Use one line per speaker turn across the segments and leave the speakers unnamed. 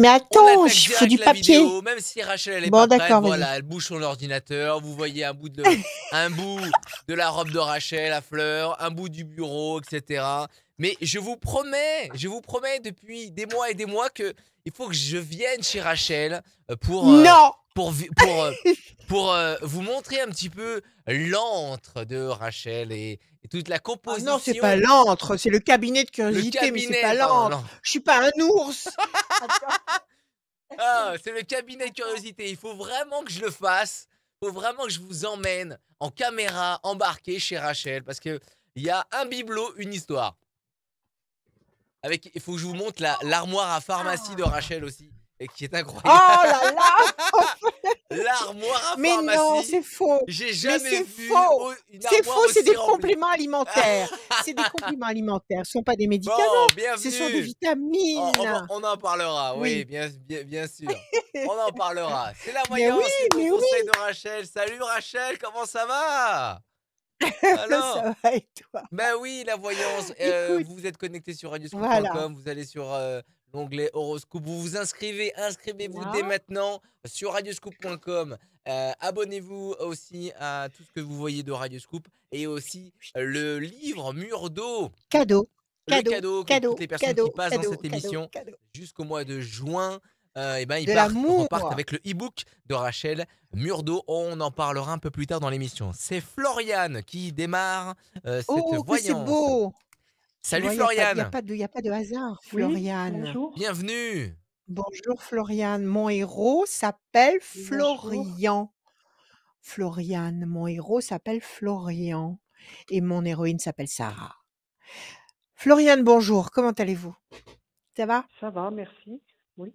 Mais attends, il faut du papier.
même si Rachel elle est bon, pas voilà, elle bouge son ordinateur, vous voyez un bout de un bout de la robe de Rachel à fleurs, un bout du bureau, etc. Mais je vous promets, je vous promets depuis des mois et des mois que il faut que je vienne chez Rachel euh, pour euh, pour pour euh, pour vous montrer un petit peu l'antre de Rachel et, toute la ah composition. Non, non, c'est pas l'antre,
c'est le cabinet de curiosité, cabinet, mais c'est pas oh, l'antre. Je suis pas un ours.
Ah, c'est le cabinet de curiosité. Il faut vraiment que je le fasse. Il faut vraiment que je vous emmène en caméra embarquée chez Rachel parce que il y a un bibelot, une histoire. Avec, il faut que je vous montre l'armoire à pharmacie de Rachel aussi, et qui est incroyable.
Oh
là là L'armoire à pharmacie. Mais non, c'est
faux. J'ai jamais vu faux. une C'est faux, c'est des compléments alimentaires. c'est des compléments alimentaires. Ce ne sont pas des médicaments. ce sont des vitamines. on, en
parlera, oui, bien, bien, sûr. on en parlera. C'est la voyance oui, conseil de Rachel. Salut Rachel, comment ça va Alors, Ça va et toi? Ben oui, la voyance, euh, vous êtes connecté sur voilà. vous allez sur euh, l'onglet horoscope, vous vous inscrivez, inscrivez-vous dès maintenant sur radioscoop.com. Euh, abonnez-vous aussi à tout ce que vous voyez de Radioscoop et aussi le livre Mur d'eau,
Cadeau, le cadeau,
cadeau cadeau, toutes les personnes cadeau, qui passent dans cette cadeau, émission jusqu'au mois de juin euh, et ben, avec le e-book de Rachel Murdo. On en parlera un peu plus tard dans l'émission. C'est Floriane qui démarre euh, cette oh, voyance. oh, c'est beau Salut Florian. Floriane Il
n'y a, pas de hasard, Floriane.
Bienvenue
Bonjour Floriane, mon héros s'appelle Florian. Floriane, mon héros s'appelle Florian et mon héroïne s'appelle Sarah. Floriane, bonjour, comment allez-vous Ça va Ça va, merci. Oui.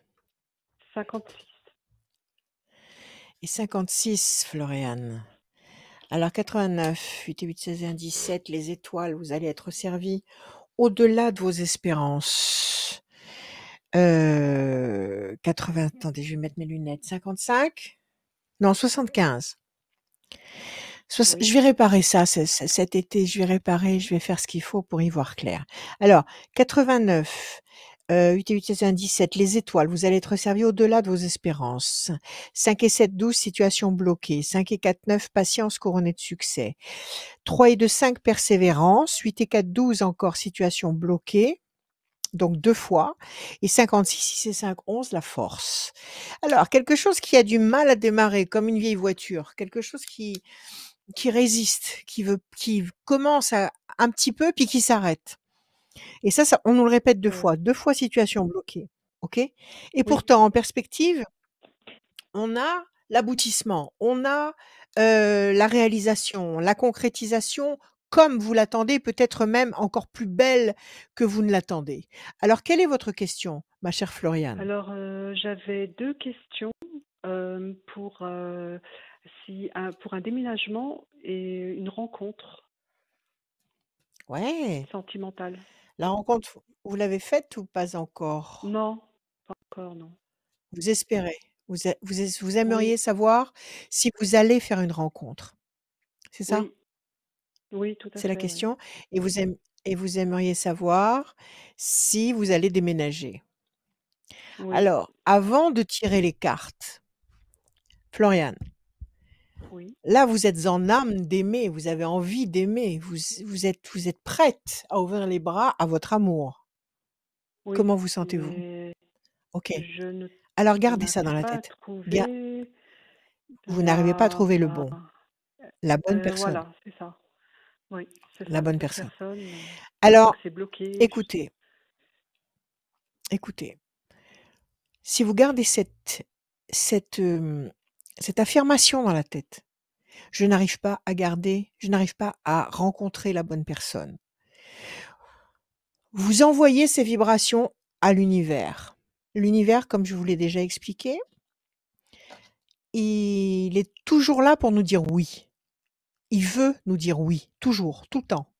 56. Et 56, Floriane. Alors 89, 8 et 8, 16 et 17, les étoiles, vous allez être servis au-delà de vos espérances. 80, euh, attendez, je vais mettre mes lunettes. 55 Non, 75. Je vais réparer ça cet été, je vais réparer, je vais faire ce qu'il faut pour y voir clair. Alors, 89, 8 euh, et 8, 17. Les étoiles, vous allez être servi au-delà de vos espérances. 5 et 7, 12, situation bloquée. 5 et 4, 9, patience couronnée de succès. 3 et 2, 5, persévérance. 8 et 4, 12, encore situation bloquée donc deux fois, et 56, 6 et 5, 11, la force. Alors, quelque chose qui a du mal à démarrer, comme une vieille voiture, quelque chose qui, qui résiste, qui, veut, qui commence un petit peu, puis qui s'arrête. Et ça, ça, on nous le répète deux mmh. fois, deux fois situation bloquée. OK Et pourtant, en perspective, on a l'aboutissement, on a la réalisation, la concrétisation comme vous l'attendez, peut-être même encore plus belle que vous ne l'attendez. Alors, quelle est votre question, ma chère Floriane
Alors, j'avais deux questions pour, un, déménagement et une rencontre. Sentimentale. La rencontre, vous l'avez faite ou pas encore? Non, pas
encore, non. Vous espérez, vous vous aimeriez savoir si vous allez faire une rencontre, c'est ça?
Oui. tout à fait. C'est la question
et vous et vous aimeriez savoir si vous allez déménager. Alors, avant de tirer les cartes, Floriane Là, vous êtes en âme d'aimer, vous avez envie d'aimer, vous, vous, êtes, vous êtes prête à ouvrir les bras à votre amour.
Comment vous sentez-vous
Ok. Alors gardez ça dans la tête. Bien. vous n'arrivez pas à trouver le bon,
euh, la bonne euh, personne. Voilà, c'est ça. la bonne personne. Euh,
Alors, bloqué, écoutez, écoutez, si vous gardez cette, cette, cette affirmation dans la tête. Je n'arrive pas à garder, je n'arrive pas à rencontrer la bonne personne. Vous envoyez ces vibrations à l'univers. L'univers, comme je vous l'ai déjà expliqué, il est toujours là pour nous dire oui. Il veut nous dire oui, toujours, tout le temps.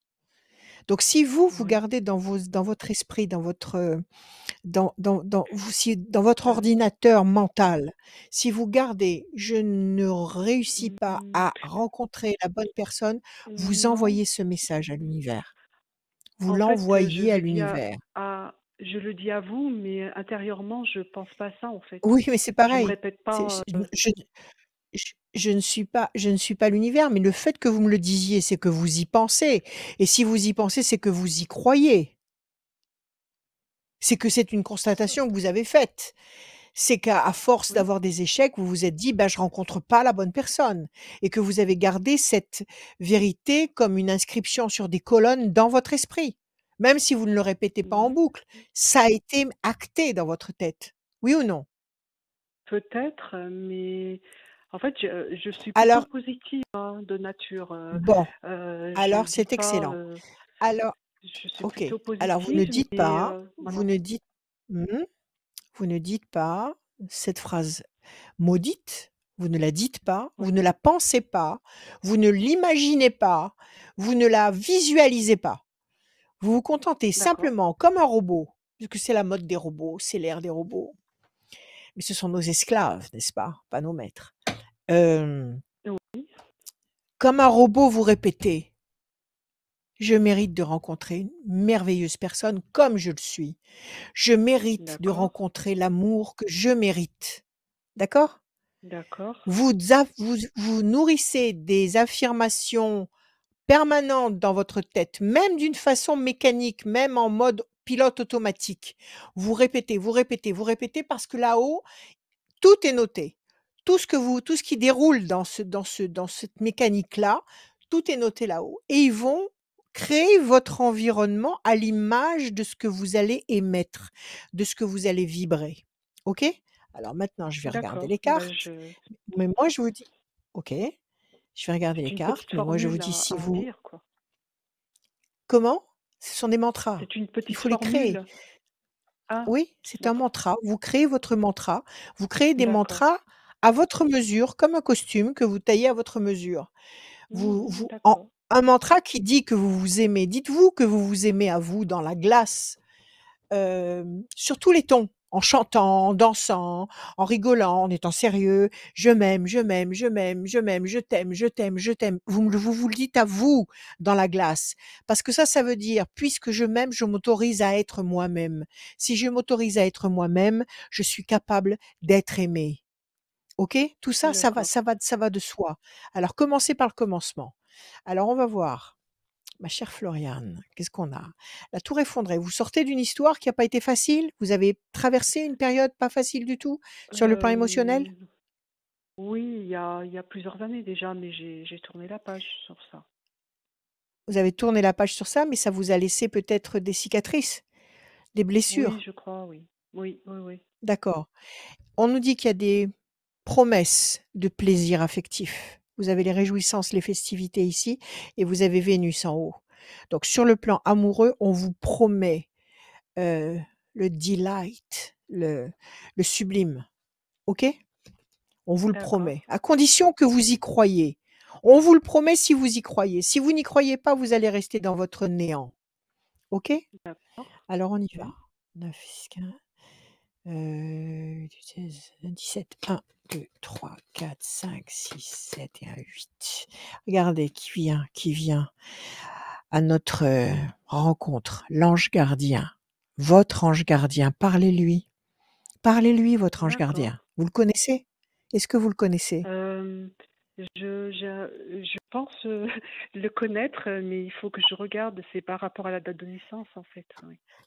Donc si vous, vous gardez dans, votre esprit, dans votre, euh, dans, votre ordinateur mental, si vous gardez « je ne réussis mmh pas à rencontrer la bonne personne », vous mmh envoyez ce message à l'univers. Vous euh, l'envoyez à l'univers
je le dis à vous, mais intérieurement, je ne pense pas ça en fait. Oui, mais c'est pareil. Je
euh, Je, je ne suis pas, je ne suis pas l'univers, mais le fait que vous me le disiez, c'est que vous y pensez. Et si vous y pensez, c'est que vous y croyez. C'est que c'est une constatation que vous avez faite. C'est qu'à force d'avoir des échecs, vous vous êtes dit, je bah, je rencontre pas la bonne personne. Et que vous avez gardé cette vérité comme une inscription sur des colonnes dans votre esprit. Même si vous ne le répétez pas en boucle, ça a été acté dans votre tête. Oui ou non?
Peut-être, mais en fait, je, suis plutôt positive hein, de nature. Euh, bon, euh, alors c'est excellent. Euh, alors,
alors vous ne dites pas, vous ne dites, hmm, vous ne dites pas cette phrase maudite. Vous ne la dites pas, vous ne la pensez pas, vous ne l'imaginez pas, vous ne la visualisez pas. Vous vous contentez simplement, comme un robot, puisque c'est la mode des robots, c'est l'ère des robots. Mais ce sont nos esclaves, n'est-ce pas Pas nos maîtres. Comme un robot, vous répétez Je mérite de rencontrer une merveilleuse personne comme je le suis. Je mérite de rencontrer l'amour que je mérite. D'accord D'accord. Vous, vous, nourrissez des affirmations permanentes dans votre tête, même d'une façon mécanique, même en mode pilote automatique. Vous répétez, vous répétez, vous répétez parce que là-haut, tout est noté tout ce que vous, tout ce qui déroule dans ce, dans ce, dans cette mécanique-là, tout est noté là-haut. Et ils vont créer votre environnement à l'image de ce que vous allez émettre, de ce que vous allez vibrer. OK Alors maintenant, je vais regarder les bah, cartes. Mais moi, je vous dis, OK, je vais regarder les cartes. moi, je vous dis si vous... Comment Ce sont des mantras. C'est une petite Il faut les créer. Ah, oui, c'est un mantra. Vous créez votre mantra. Vous créez des mantras à votre mesure, comme un costume que vous taillez à votre mesure. Vous, mmh, un mantra qui dit que vous vous aimez. Dites-vous que vous vous aimez à vous dans la glace, sur tous les tons, en chantant, en dansant, en rigolant, en étant sérieux. Je m'aime, je m'aime, je m'aime, je m'aime, je t'aime, je t'aime, je t'aime. Vous, vous vous le dites à vous dans la glace. Parce que ça, ça veut dire, puisque je m'aime, je m'autorise à être moi-même. Si je m'autorise à être moi-même, je suis capable d'être aimé. OK Tout ça, ça va, ça, va, ça va de soi. Alors, commencez par le commencement. Alors, on va voir. Ma chère Floriane, qu'est-ce qu'on a La tour effondrée. Vous sortez d'une histoire qui n'a pas été facile Vous avez traversé une période pas facile du tout sur le plan émotionnel
euh, Oui, il y, a, il y a, plusieurs années déjà, mais j'ai tourné la page sur ça.
Vous avez tourné la page sur ça, mais ça vous a laissé peut-être des cicatrices, des blessures. Oui,
je crois, oui. Oui, oui, oui.
D'accord. On nous dit qu'il y a des promesse de plaisir affectif. Vous avez les réjouissances, les festivités ici, et vous avez Vénus en haut. Donc sur le plan amoureux, on vous promet euh, le delight, le, le sublime. OK On vous le promet, à condition que vous y croyez. On vous le promet si vous y croyez. Si vous n'y croyez pas, vous allez rester dans votre néant. OK Alors on y va. 9, 15. Euh, 17, 1, 2, 3, 4, 5, 6, 7 et 1, 8. Regardez qui vient, qui vient à notre euh, rencontre, l'ange gardien, votre ange gardien, parlez-lui. Parlez-lui, votre ange gardien. Vous le connaissez Est-ce que vous le connaissez
euh, je, pense euh, le connaître, mais il faut que je regarde. C'est par rapport à la date de naissance, en fait.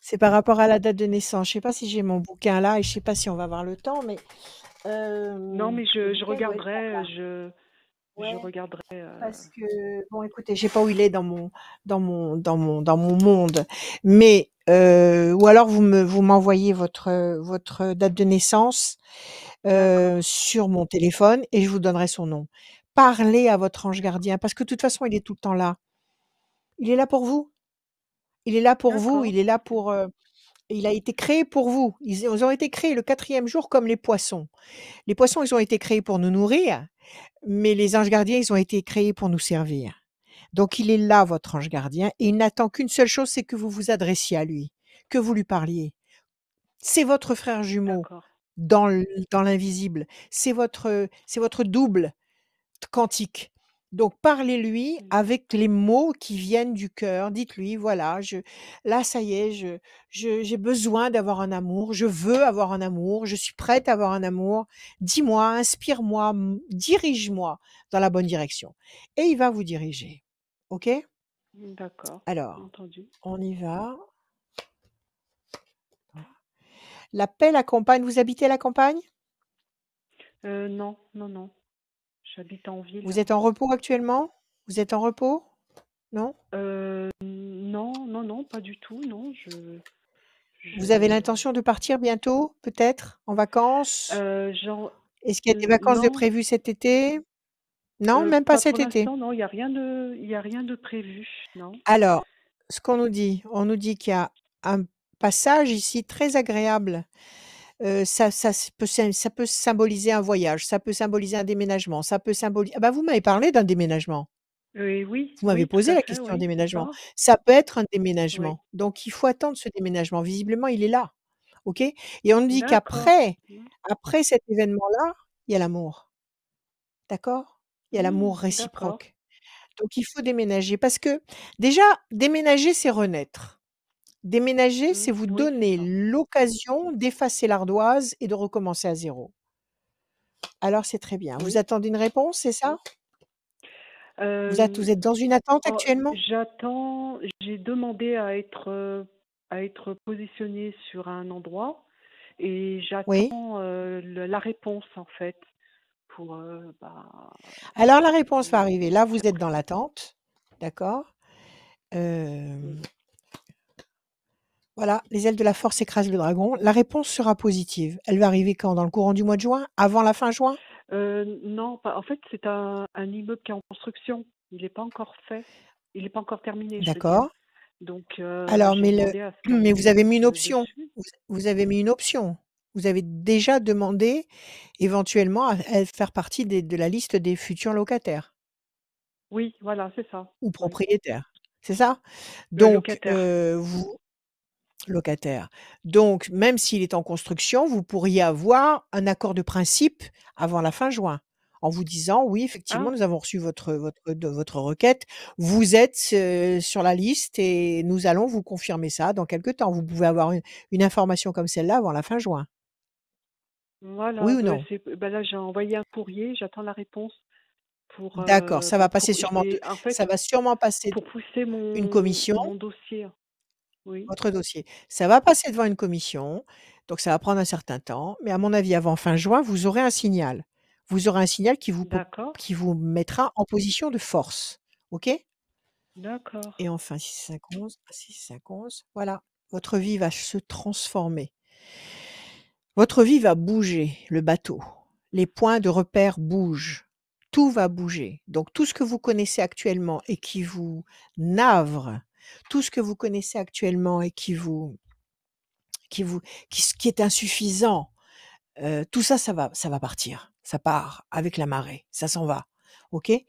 C'est par rapport à la date de naissance. Je ne sais pas si j'ai mon bouquin là et je ne sais pas si on va
avoir le temps, mais. Euh, non, mais je, regarderai. Euh, je, regarderai. Parce que bon, écoutez, je ne sais pas où il
est dans mon dans mon dans mon dans mon monde, mais ou alors vous me vous m'envoyez votre votre date de naissance sur mon téléphone et je vous donnerai son nom Parlez à votre ange gardien parce que de toute façon, il est tout le temps là. Il est là pour vous. Il est là pour vous. Il est là pour. Euh, il a été créé pour vous. Ils, ont été créés le quatrième jour comme les poissons. Les poissons, ils ont été créés pour nous nourrir, mais les anges gardiens, ils ont été créés pour nous servir. Donc il est là, votre ange gardien, et il n'attend qu'une seule chose, c'est que vous vous adressiez à lui, que vous lui parliez. C'est votre frère jumeau dans dans l'invisible. C'est votre, c'est votre double quantique. Donc parlez-lui mmh avec les mots qui viennent du cœur. Dites-lui, voilà, je, là ça y est, je, j'ai besoin d'avoir un amour, je veux avoir un amour, je suis prête à avoir un amour. Dis-moi, inspire-moi, dirige-moi dans la bonne direction. Et il va vous diriger. Ok
mmh, D'accord. Alors, entendu.
on y va. La paix, la campagne. Vous habitez
la campagne euh, Non, non, non. Vous êtes en
repos actuellement Vous êtes en repos
Non euh, Non, non, non, pas du tout, non.
Vous avez l'intention de partir bientôt, peut-être, en
vacances euh, Est-ce qu'il y a des euh, vacances de prévues
cet été Non, même pas, cet été. Non,
il n'y a, rien de... a rien de prévu. Non.
Alors, ce qu'on nous dit, on nous dit qu'il y a un passage ici très agréable ça, peut, symboliser un voyage, ça peut symboliser un déménagement, ça peut symboliser. Ah bah, vous m'avez parlé d'un déménagement.
Oui, Vous m'avez posé la question
déménagement. Ça peut être un déménagement. Donc il faut attendre ce déménagement. Visiblement, il est là. OK Et on dit qu'après mmh. après cet événement-là, il y a l'amour. D'accord Il y a l'amour mmh, réciproque. Donc il faut déménager parce que déjà, déménager, c'est renaître. Déménager, c'est mmh, vous donner l'occasion d'effacer l'ardoise et de recommencer à zéro. Alors c'est très bien. Vous attendez une réponse, c'est ça
vous, êtes, dans une attente oh, actuellement J'attends. J'ai demandé à être à être positionnée sur un endroit et j'attends la réponse en fait. Pour, bah,
Alors la réponse va arriver. Là, vous êtes dans l'attente, d'accord voilà, les ailes de la force écrasent le dragon. La réponse sera positive. Elle va arriver quand Dans le courant du mois de juin Avant la fin juin
euh, Non, en fait, c'est un, immeuble qui est en construction. Il n'est pas encore fait. Il n'est pas encore terminé. D'accord. Donc, euh, Alors, mais, vous
avez mis une option. Vous avez mis une option. Vous avez déjà demandé éventuellement à, faire partie de la liste des futurs locataires.
Oui, voilà, c'est ça.
Ou propriétaires. C'est ça Donc, euh, vous, locataire. Donc, même s'il est en construction, vous pourriez avoir un accord de principe avant la fin juin en vous disant oui, effectivement, nous avons reçu votre, votre, de, votre requête, vous êtes sur la liste et nous allons vous confirmer ça dans quelques temps. Vous pouvez avoir une, information comme celle-là avant la fin juin.
Oui ou bah, non bah, Là, j'ai envoyé un courrier, j'attends la réponse. D'accord, ça va passer sûrement, ça va sûrement passer pour pousser mon, une commission. Mon dossier
votre dossier. Ça va passer devant une commission, donc ça va prendre un certain temps, mais à mon avis, avant fin juin, vous aurez un signal. Vous aurez un signal qui vous, qui vous mettra en position de force. OK D'accord. Et enfin, 6 5 voilà. Votre vie va se transformer. Votre vie va bouger, le bateau. Les points de repère bougent. Tout va bouger. Donc tout ce que vous connaissez actuellement et qui vous navre tout ce que vous connaissez actuellement et qui vous qui vous qui, est insuffisant, tout ça, ça va, ça va partir. Ça part avec la marée, ça s'en va. Ok Il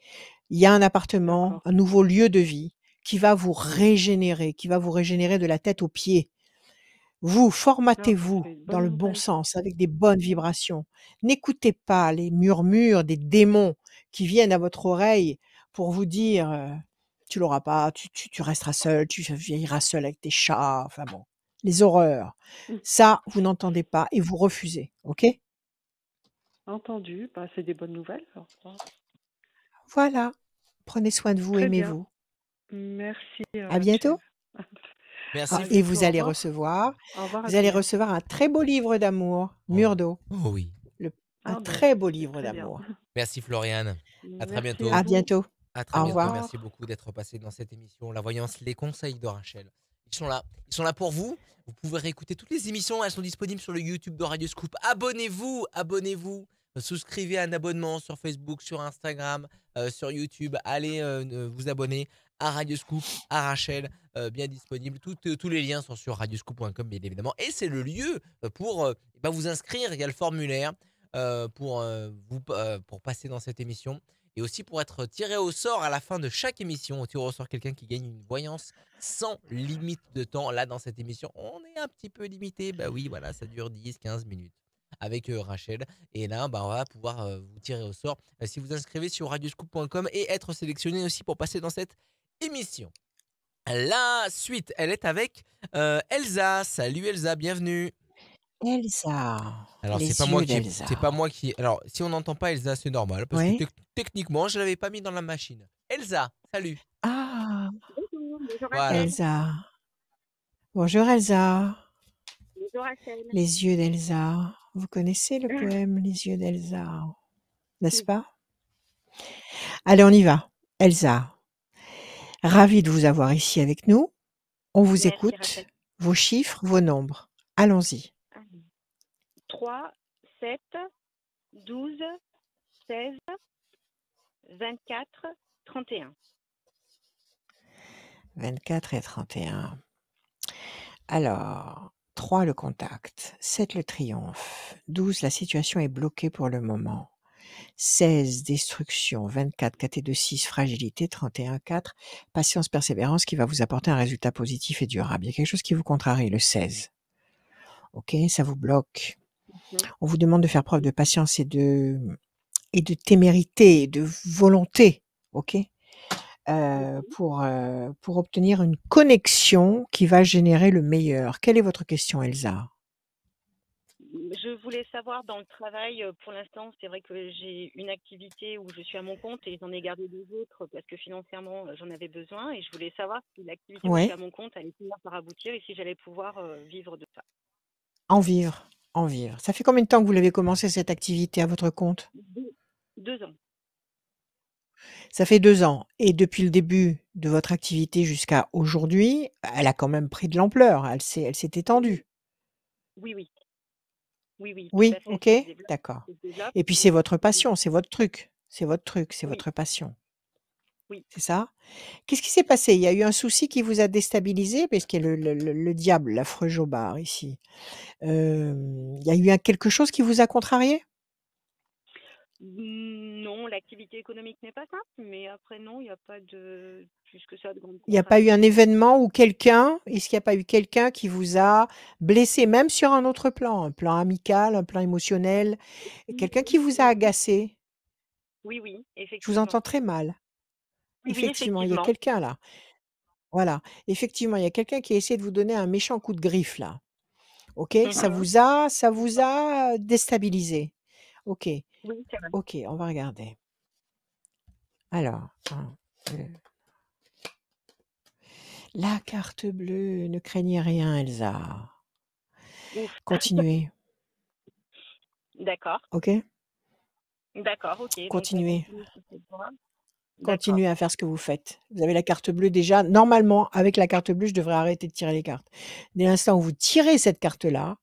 y a un appartement, un nouveau lieu de vie qui va vous régénérer, qui va vous régénérer de la tête aux pieds. Vous formatez-vous dans le bon sens, avec des bonnes vibrations. N'écoutez pas les murmures des démons qui viennent à votre oreille pour vous dire tu l'auras pas, tu, tu, resteras seul, tu vieilliras seul avec tes chats, enfin bon, les horreurs. Mmh. Ça, vous n'entendez pas et vous refusez, ok
Entendu, bah, c'est des bonnes nouvelles.
Voilà, prenez soin de vous, aimez-vous.
Merci. Euh, à bientôt.
Merci.
Ah, et vous allez recevoir, vous allez recevoir un très beau livre d'amour, oh, Murdo. Oh oui. un ah, très beau livre d'amour.
Merci Floriane. À très bientôt. À bientôt. À très Au bientôt. Merci beaucoup d'être passé dans cette émission. La voyance, les conseils de Rachel. Ils sont là. Ils sont là pour vous. Vous pouvez réécouter toutes les émissions. Elles sont disponibles sur le YouTube de Radio Scoop. Abonnez-vous, abonnez-vous. Souscrivez à un abonnement sur Facebook, sur Instagram, euh, sur YouTube. Allez euh, vous abonner à Radio Scoop, à Rachel, euh, bien disponible. tous les liens sont sur radioscoop.com, bien évidemment. Et c'est le lieu pour eh ben, vous inscrire. Il y a le formulaire pour, vous, pour passer dans cette émission et aussi pour être tiré au sort à la fin de chaque émission. On tire au sort quelqu'un qui gagne une voyance sans limite de temps. Là, dans cette émission, on est un petit peu limité. Bah oui, voilà, ça dure 10-15 minutes avec euh, Rachel. Et là, bah, on va pouvoir euh, vous tirer au sort euh, si vous inscrivez sur radioscoop.com et être sélectionné aussi pour passer dans cette émission. La suite, elle est avec Elsa. Salut Elsa, bienvenue. Elsa. Alors c'est pas moi qui, c'est pas moi qui. Alors si on n'entend pas Elsa, c'est normal parce que techniquement je l'avais pas mis dans la machine. Elsa, salut.
Ah. Bonjour, Elsa. Bonjour Elsa. Les yeux d'Elsa. Vous connaissez le poème Les yeux d'Elsa, n'est-ce pas Allez, on y va. Elsa, ravi de vous avoir ici avec nous. On vous écoute. Vos chiffres, vos nombres. Allons-y.
3, 7, 12, 16, 24, 31.
24 et 31. Alors, 3 le contact, 7 le triomphe, 12 la situation est bloquée pour le moment, 16 destruction, 24 et de 6 fragilité, 31 4 patience persévérance qui va vous apporter un résultat positif et durable. Il y a quelque chose qui vous contrarie, le 16. Ok, ça vous bloque. On vous demande de faire preuve de patience et de, et de témérité, et de volonté, ok euh, mhm. pour, euh, pour obtenir une connexion qui va générer le meilleur. Quelle est votre question, Elsa
mmh, je voulais savoir dans le travail, euh, pour l'instant, c'est vrai que j'ai une activité où je suis à mon compte et j'en ai gardé deux autres parce que financièrement, j'en avais besoin et je voulais savoir si l'activité où je suis à mon compte allait pouvoir aboutir et si j'allais pouvoir vivre de ça.
En vivre en vivre. Ça fait combien de temps que vous l'avez commencé cette activité à votre compte deux, ans. Ça fait deux ans. Et depuis le début de votre activité jusqu'à aujourd'hui, elle a quand même pris de l'ampleur. Elle s'est, s'est étendue.
Oui, oui. Oui, oui. Oui, ok,
d'accord. Et puis c'est votre passion, c'est votre truc. C'est votre truc, c'est votre passion. Oui. C'est ça? Qu'est-ce qui s'est passé? Il y a eu un souci qui vous a déstabilisé Parce qu'il y a le diable, l'affreux Jobard ici. il y a eu quelque chose qui vous a contrarié
non, l'activité économique n'est pas simple, mais après non, il n'y a pas de
plus que ça de Il n'y a pas eu un événement ou quelqu'un? Est-ce qu'il n'y a pas eu quelqu'un qui vous a blessé, même sur un autre plan, un plan amical, un plan émotionnel? Quelqu'un qui vous a agacé
Oui, oui, Je vous entends très mal. Effectivement, il y a
quelqu'un là. Voilà. Effectivement, il y a quelqu'un qui a essayé de vous donner un méchant coup de griffe là. OK, ça mmh vous a ça vous a déstabilisé. OK. OK, on va regarder. Alors, La carte bleue, ne craignez rien Elsa. Continuez.
D'accord. OK? D'accord, OK. Continuez
continuez à faire ce que vous faites. Vous avez la carte bleue déjà. Normalement, avec la carte bleue, je devrais arrêter de tirer les cartes. Dès l'instant où vous tirez cette carte-là,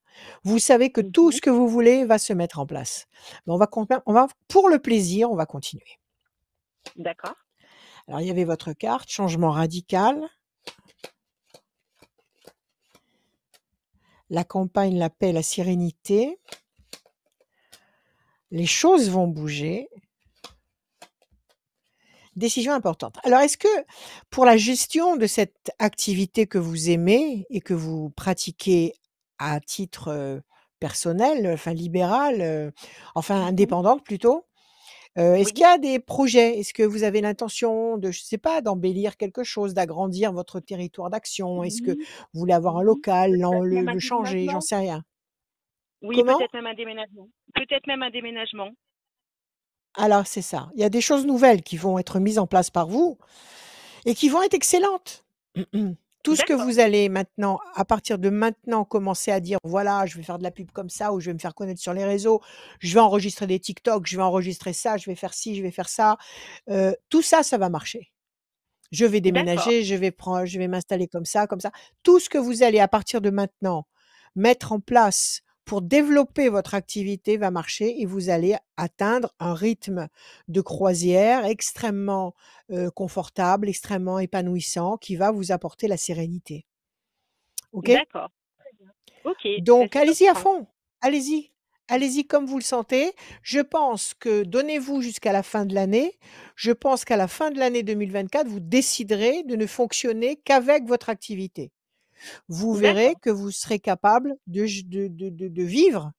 vous savez que tout mmh ce que vous voulez va se mettre en place. Mais on va, pour le plaisir, on va continuer. D'accord. Alors, il y avait votre carte, changement radical. La campagne, la paix, la sérénité. Les choses vont bouger. Décision importante. Alors, est-ce que pour la gestion de cette activité que vous aimez et que vous pratiquez à titre personnel, enfin libéral, enfin mmh indépendante plutôt, Est-ce qu'il y a des projets Est-ce que vous avez l'intention de, je ne sais pas, d'embellir quelque chose, d'agrandir votre territoire d'action Est-ce que mmh vous voulez avoir un local, le, le changer J'en sais rien.
Oui, peut-être un déménagement. Peut-être même un déménagement.
Alors, c'est ça. Il y a des choses nouvelles qui vont être mises en place par vous et qui vont être excellentes. Tout ce que vous allez maintenant, à partir de maintenant, commencer à dire, voilà, je vais faire de la pub comme ça, ou je vais me faire connaître sur les réseaux, je vais enregistrer des TikTok, je vais enregistrer ça, je vais faire ci, je vais faire ça, euh, tout ça, ça va marcher. Je vais déménager, je vais prendre, je vais m'installer comme ça, comme ça. Tout ce que vous allez, à partir de maintenant, mettre en place pour développer votre activité va marcher et vous allez atteindre un rythme de croisière extrêmement confortable, extrêmement épanouissant qui va vous apporter la sérénité. OK D'accord. Ben, Donc allez-y à fond. Allez-y. Allez-y comme vous le sentez. Je pense que donnez-vous jusqu'à la fin de l'année. Je pense qu'à la fin de l'année 2024, vous déciderez de ne fonctionner qu'avec votre activité vous verrez que vous serez capable de, vivre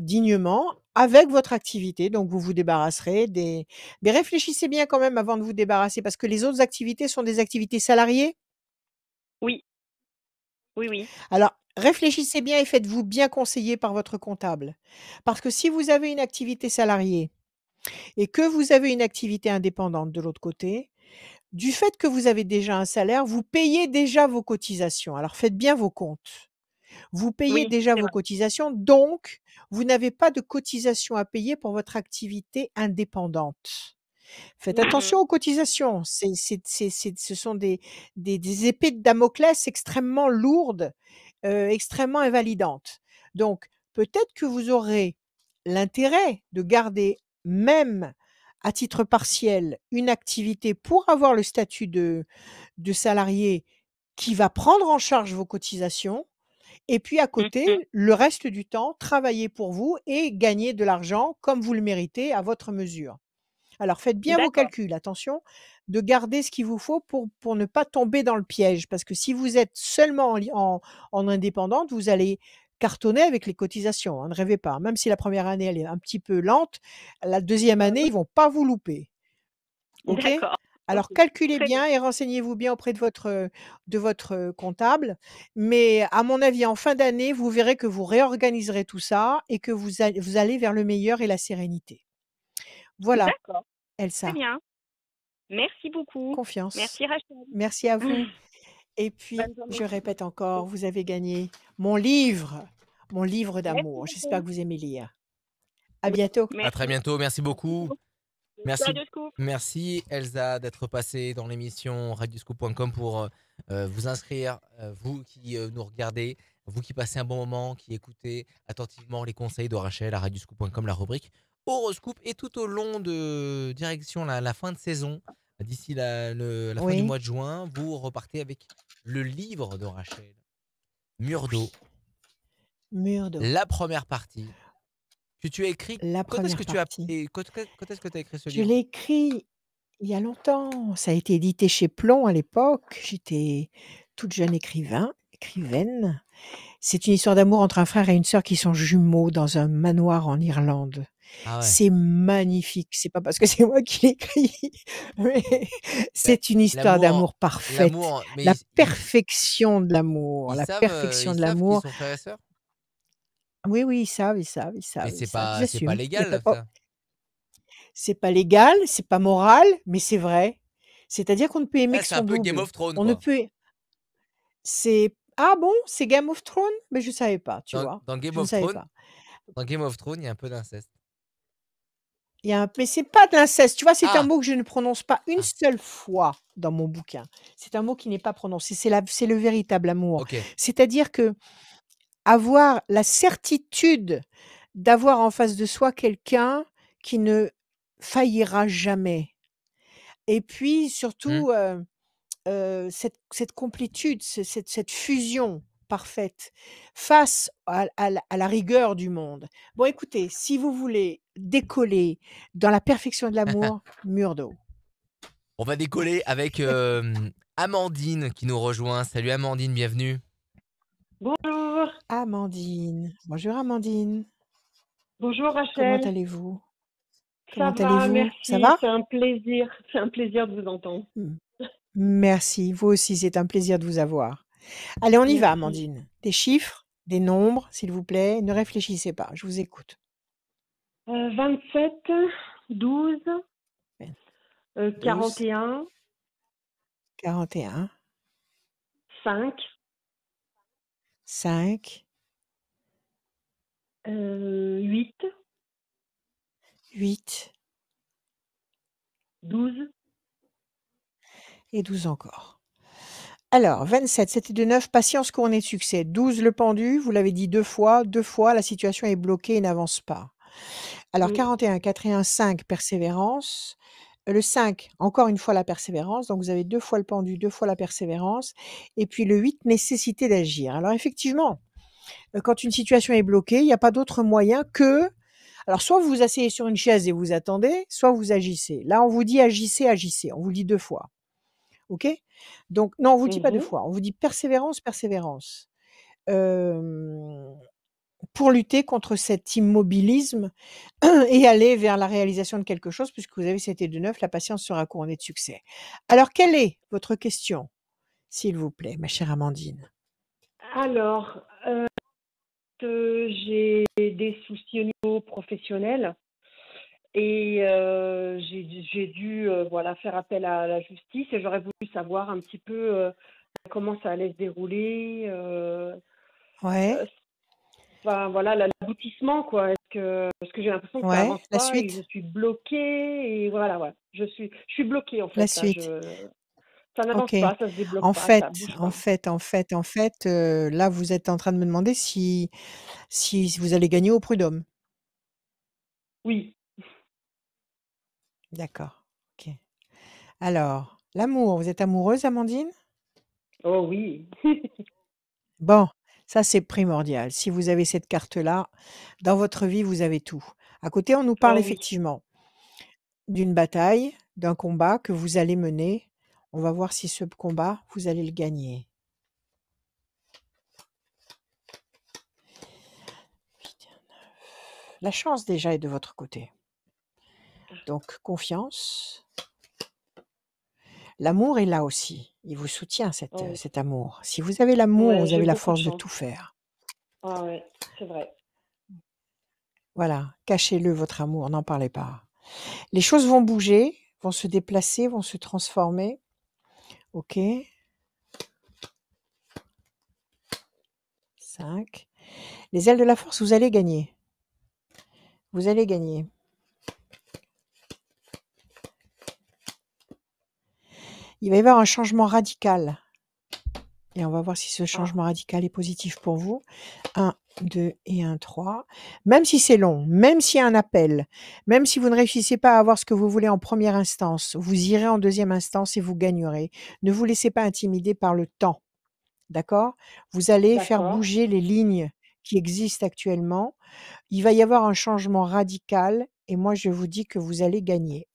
dignement avec votre activité. Donc, vous vous débarrasserez des... Mais réfléchissez bien quand même avant de vous débarrasser, parce que les autres activités sont des activités salariées.
Oui. Oui, oui.
Alors, réfléchissez bien et faites-vous bien conseiller par votre comptable. Parce que si vous avez une activité salariée et que vous avez une activité indépendante de l'autre côté, du fait que vous avez déjà un salaire, vous payez déjà vos cotisations. Alors faites bien vos comptes. Vous payez déjà vos cotisations, donc vous n'avez pas de cotisations à payer pour votre activité indépendante. Faites mmh attention aux cotisations. C c'est, c'est, ce sont des, des, épées de Damoclès extrêmement lourdes, extrêmement invalidantes. Donc, peut-être que vous aurez l'intérêt de garder même à titre partiel une activité pour avoir le statut de, salarié qui va prendre en charge vos cotisations et puis à côté, le reste du temps, travailler pour vous et gagner de l'argent comme vous le méritez à votre mesure. Alors faites bien vos calculs, attention, de garder ce qu'il vous faut pour, ne pas tomber dans le piège, parce que si vous êtes seulement en indépendante, vous allez Cartonnet avec les cotisations. Hein, ne rêvez pas. Hein. Même si la première année, elle est un petit peu lente, la deuxième bah année, ils vont pas vous louper. OK alors calculez bien et renseignez-vous bien auprès de votre, de votre comptable. Mais à mon avis, en fin d'année, vous verrez que vous réorganiserez tout ça et que vous, vous allez vers le meilleur et la sérénité. Voilà. Elsa. Très bien. Merci beaucoup. Confiance. Merci Rachel. Merci à vous. Et puis, je répète encore, vous avez gagné mon livre, mon livre d'amour. J'espère que vous aimez lire. À bientôt. À très
bientôt. Merci beaucoup. Merci, merci Elsa d'être passée dans l'émission radioscoop.com pour euh, euh, vous inscrire, euh, vous qui nous regardez, vous qui passez un bon moment, qui écoutez attentivement les conseils de Rachel à radioscoop.com, la rubrique Horoscope. Et tout au long de direction la fin de saison, bah, d'ici la, fin du mois de juin, vous repartez avec le livre de Rachel, Murdo.
La
première partie tu as écrit. La quand est-ce que tu as quand, est-ce que tu as écrit ce Je livre Je
l'ai écrit il y a longtemps. Ça a été édité chez Plomb à l'époque. J'étais toute jeune écrivain, écrivaine. C'est une histoire d'amour entre un frère et une sœur qui sont jumeaux dans un manoir en Irlande. Ah c'est magnifique. C'est pas parce que c'est moi qui l'écris, mais bah, c'est une histoire d'amour parfaite. La perfection de l'amour. La euh, perfection de l'amour. Oui, oui, ils savent, ils savent, ils savent. c'est pas, légal, C'est pas légal, c'est pas moral, mais c'est vrai. C'est-à-dire qu'on ne peut aimer ah, que son un peu Game of Thrones. On ne peut. C'est ah bon, c'est Game of Thrones, mais je savais pas, tu vois. Dans Game of Thrones,
dans Game of Thrones, il y a un peu d'inceste.
Il y a c'est pas de Tu vois, c'est un ah. mot que je ne prononce pas une ah. seule fois dans mon bouquin. C'est un mot qui n'est pas prononcé. C'est, la... c'est le véritable amour. C'est-à-dire que avoir la certitude d'avoir en face de soi quelqu'un qui ne faillira jamais. Et puis surtout, mmh. euh, euh, cette, complétude, cette, fusion parfaite face à, la rigueur du monde. Bon, écoutez, si vous voulez décoller dans la perfection de l'amour, Murdo.
On va décoller avec Amandine qui nous rejoint. Salut Amandine, bienvenue.
Bonjour. Amandine. Bonjour Amandine.
Bonjour Rachel. Comment allez-vous
ça va, Ça va
C'est un plaisir. C'est un plaisir de vous entendre.
Merci. Vous aussi, c'est un plaisir de vous avoir. Allez, on y va, Amandine. Des chiffres, des nombres, s'il vous plaît. Ne réfléchissez pas. Je vous écoute.
27, 12, 41,
41,
5,
5, 8, 8, 12
et 12 euh, encore. Alors, 27, c'était de 9, patience couronnée de succès. 12, le pendu, vous l'avez dit deux fois, deux fois, la situation est bloquée et n'avance pas. Alors 4 41, 41, 5, persévérance. Le 5, encore une fois la persévérance. Donc vous avez deux fois le pendu, deux fois la persévérance. Et puis le 8, nécessité d'agir. Alors effectivement, quand une situation est bloquée, il n'y a pas d'autre moyen que... Alors soit vous vous asseyez sur une chaise et vous attendez, soit vous agissez. Là, on vous dit agissez, agissez. On vous le dit deux fois. OK Donc non, on vous dit pas deux mmh fois. On vous dit persévérance, persévérance. Euh, pour lutter contre cet immobilisme et aller vers la réalisation de quelque chose, puisque vous avez cité de neuf, la patience sera couronnée de succès. Alors, quelle est votre question, s'il vous plaît, ma chère Amandine
Alors, euh, j'ai des soucis au niveau professionnel et euh, j'ai dû euh, voilà, faire appel à la justice et j'aurais voulu savoir un petit peu comment ça allait se dérouler. Ouais voilà l'aboutissement quoi est-ce que parce que j'ai l'impression que la Et je suis bloquée et voilà je suis je suis bloquée en fait la hein, suite Ça n'avance pas, ça se débloque en fait, en
fait, en fait, en euh, fait, là, vous êtes en train de me demander si, si, vous allez gagner au prud'homme. Oui. D'accord. Alors, l'amour, vous êtes amoureuse, Amandine
Oh oui.
bon, ça, c'est primordial. Si vous avez cette carte-là, dans votre vie, vous avez tout. À côté, on nous oh parle effectivement d'une bataille, d'un combat que vous allez mener. On va voir si ce combat, vous allez le gagner. La chance déjà est de votre côté. Ah. Donc confiance, L'amour est là aussi. Il vous soutient ah euh, cet, amour. Si vous avez l'amour, vous avez la force de tout faire.
Ah oui, c'est vrai.
Voilà, cachez-le votre amour, n'en parlez pas. Les choses vont bouger, vont se déplacer, vont se transformer. Ok. 5. Les ailes de la force, vous allez gagner. Vous allez gagner. il va y avoir un changement radical. Et on va voir si ce changement radical est positif pour vous. 1, 2 et 1, 3. Même si c'est long, même s'il y a un appel, même si vous ne réussissez pas à avoir ce que vous voulez en première instance, vous irez en deuxième instance et vous gagnerez. Ne vous laissez pas intimider par le temps. D'accord Vous allez faire bouger les lignes qui existent actuellement. Il va y avoir un changement radical et moi je vous dis que vous allez gagner.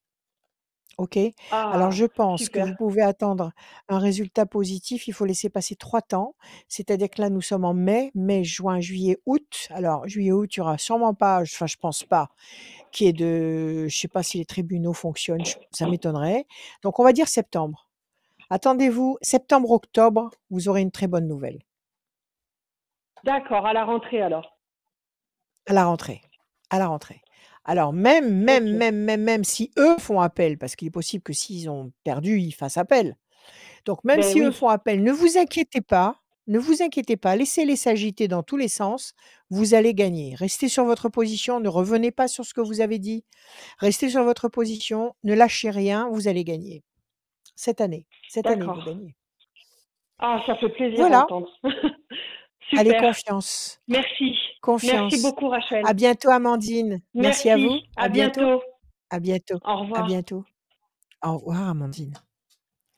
OK? Alors, ah, je pense que vous pouvez attendre un résultat positif. Il faut laisser passer trois temps. C'est-à-dire que là, nous sommes en mai, mai, juin, juillet, août. Alors, juillet, août, il n'y aura sûrement pas, enfin, je pense pas Qui est de je sais pas si les tribunaux fonctionnent, ça m'étonnerait. Donc, on va dire septembre. Attendez-vous, septembre, octobre, vous aurez une très bonne nouvelle.
D'accord, à la rentrée alors.
À la rentrée. À la rentrée. Alors même, même, même, même, même si eux font appel, parce qu'il est possible que s'ils ont perdu, ils fassent appel. Donc même ben si eux font appel, ne vous inquiétez pas, ne vous inquiétez pas, laissez-les s'agiter dans tous les sens, vous allez gagner. Restez sur votre position, ne revenez pas sur ce que vous avez dit. Restez sur votre position, ne lâchez rien, vous allez gagner. Cette année, cette année, vous
gagnez. Ah, ça fait plaisir voilà. Allez,
confiance. Merci. Merci beaucoup, Rachel. À bientôt, Amandine. Merci, à vous. À, bientôt. À bientôt. Au revoir. À bientôt. Au revoir, Amandine.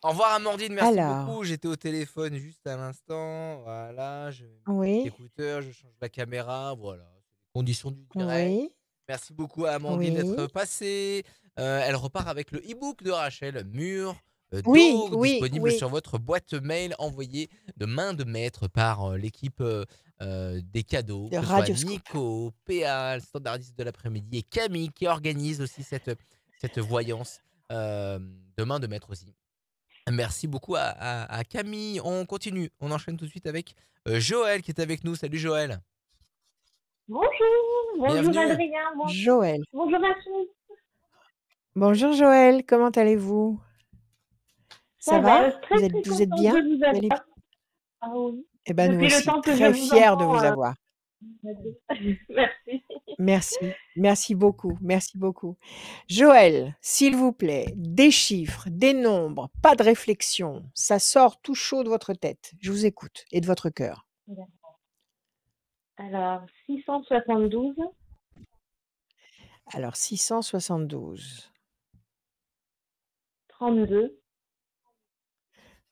Au
revoir Amandine, merci beaucoup. J'étais au téléphone juste à l'instant. Voilà, je oui. écouteurs, je change la caméra. Voilà,
Condition du direct.
Oui. Merci beaucoup à Amandine d'être passée. Euh, elle repart avec le e-book de Rachel, Mur euh, oui, disponible sur votre boîte mail envoyée de main de maître par euh, l'équipe euh, des cadeaux. Nico, PA, le standardiste de l'après-midi, et Camille qui organise aussi cette, cette voyance de main de maître aussi. Merci beaucoup à, Camille. On continue, on enchaîne tout de suite avec Joël qui est avec nous. Salut Joël.
Bonjour, bonjour Adrien. Bonjour. Joël. Bonjour à tous.
Bonjour Joël, comment allez-vous
ça, va, vous, êtes, bien vous ah Eh ben, nous aussi, très fiers de vous euh, avoir. Merci.
Merci. Merci beaucoup. Merci beaucoup. Joël, s'il vous plaît, des chiffres, des nombres, pas de réflexion. Ça sort tout chaud de votre tête. Je vous écoute et de votre cœur.
Alors, 672.
Alors, 672.
32.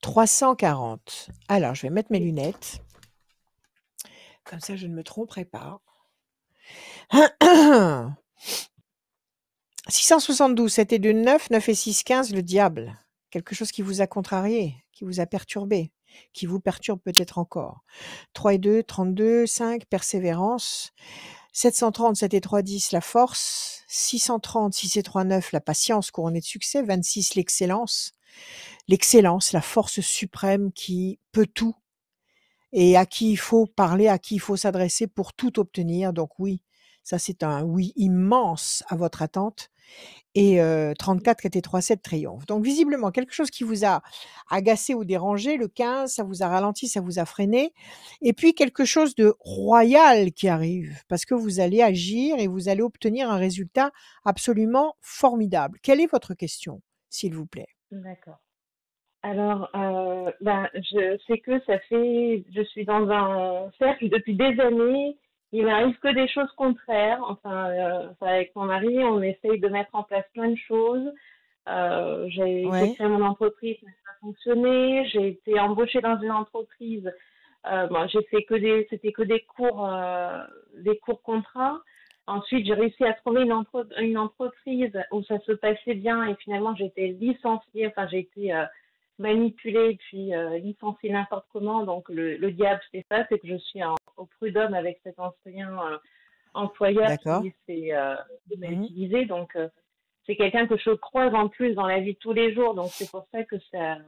340. Alors, je vais mettre mes lunettes. Comme ça, je ne me tromperai pas. 672, 7 et 2, 9, 9 et 6, 15, le diable. Quelque chose qui vous a contrarié, qui vous a perturbé, qui vous perturbe peut-être encore. 3 et 2, 32, 5, persévérance. 730, 7 et 3, 10, la force. 630, 6 et 3, 9, la patience couronnée de succès. 26, l'excellence l'excellence, la force suprême qui peut tout et à qui il faut parler, à qui il faut s'adresser pour tout obtenir. Donc oui, ça c'est un oui immense à votre attente. Et 4 34 3, 7, triomphe. Donc visiblement, quelque chose qui vous a agacé ou dérangé, le 15, ça vous a ralenti, ça vous a freiné. Et puis quelque chose de royal qui arrive, parce que vous allez agir et vous allez obtenir un résultat absolument formidable. Quelle est votre question, s'il vous plaît
D'accord. Alors, euh, ben, je sais que ça fait, je suis dans un cercle depuis des années. Il n'arrive que des choses contraires. Enfin, euh, avec mon mari, on essaye de mettre en place plein de choses. Euh, j'ai créé mon entreprise, mais ça a fonctionné. J'ai été embauchée dans une entreprise. Euh, j'ai fait que des, c'était que des cours, des cours contrats. Ensuite, j'ai réussi à trouver une, entreprise où ça se passait bien et finalement j'ai été licenciée, enfin j'ai été euh, manipulée puis euh, licenciée n'importe comment. Donc le, diable, c'est ça, c'est que je suis au prud'homme avec cet ancien euh, employeur qui s'est mhm. utilisé. Donc c'est quelqu'un que je croise en plus dans la vie tous les jours. Donc c'est pour ça que ça,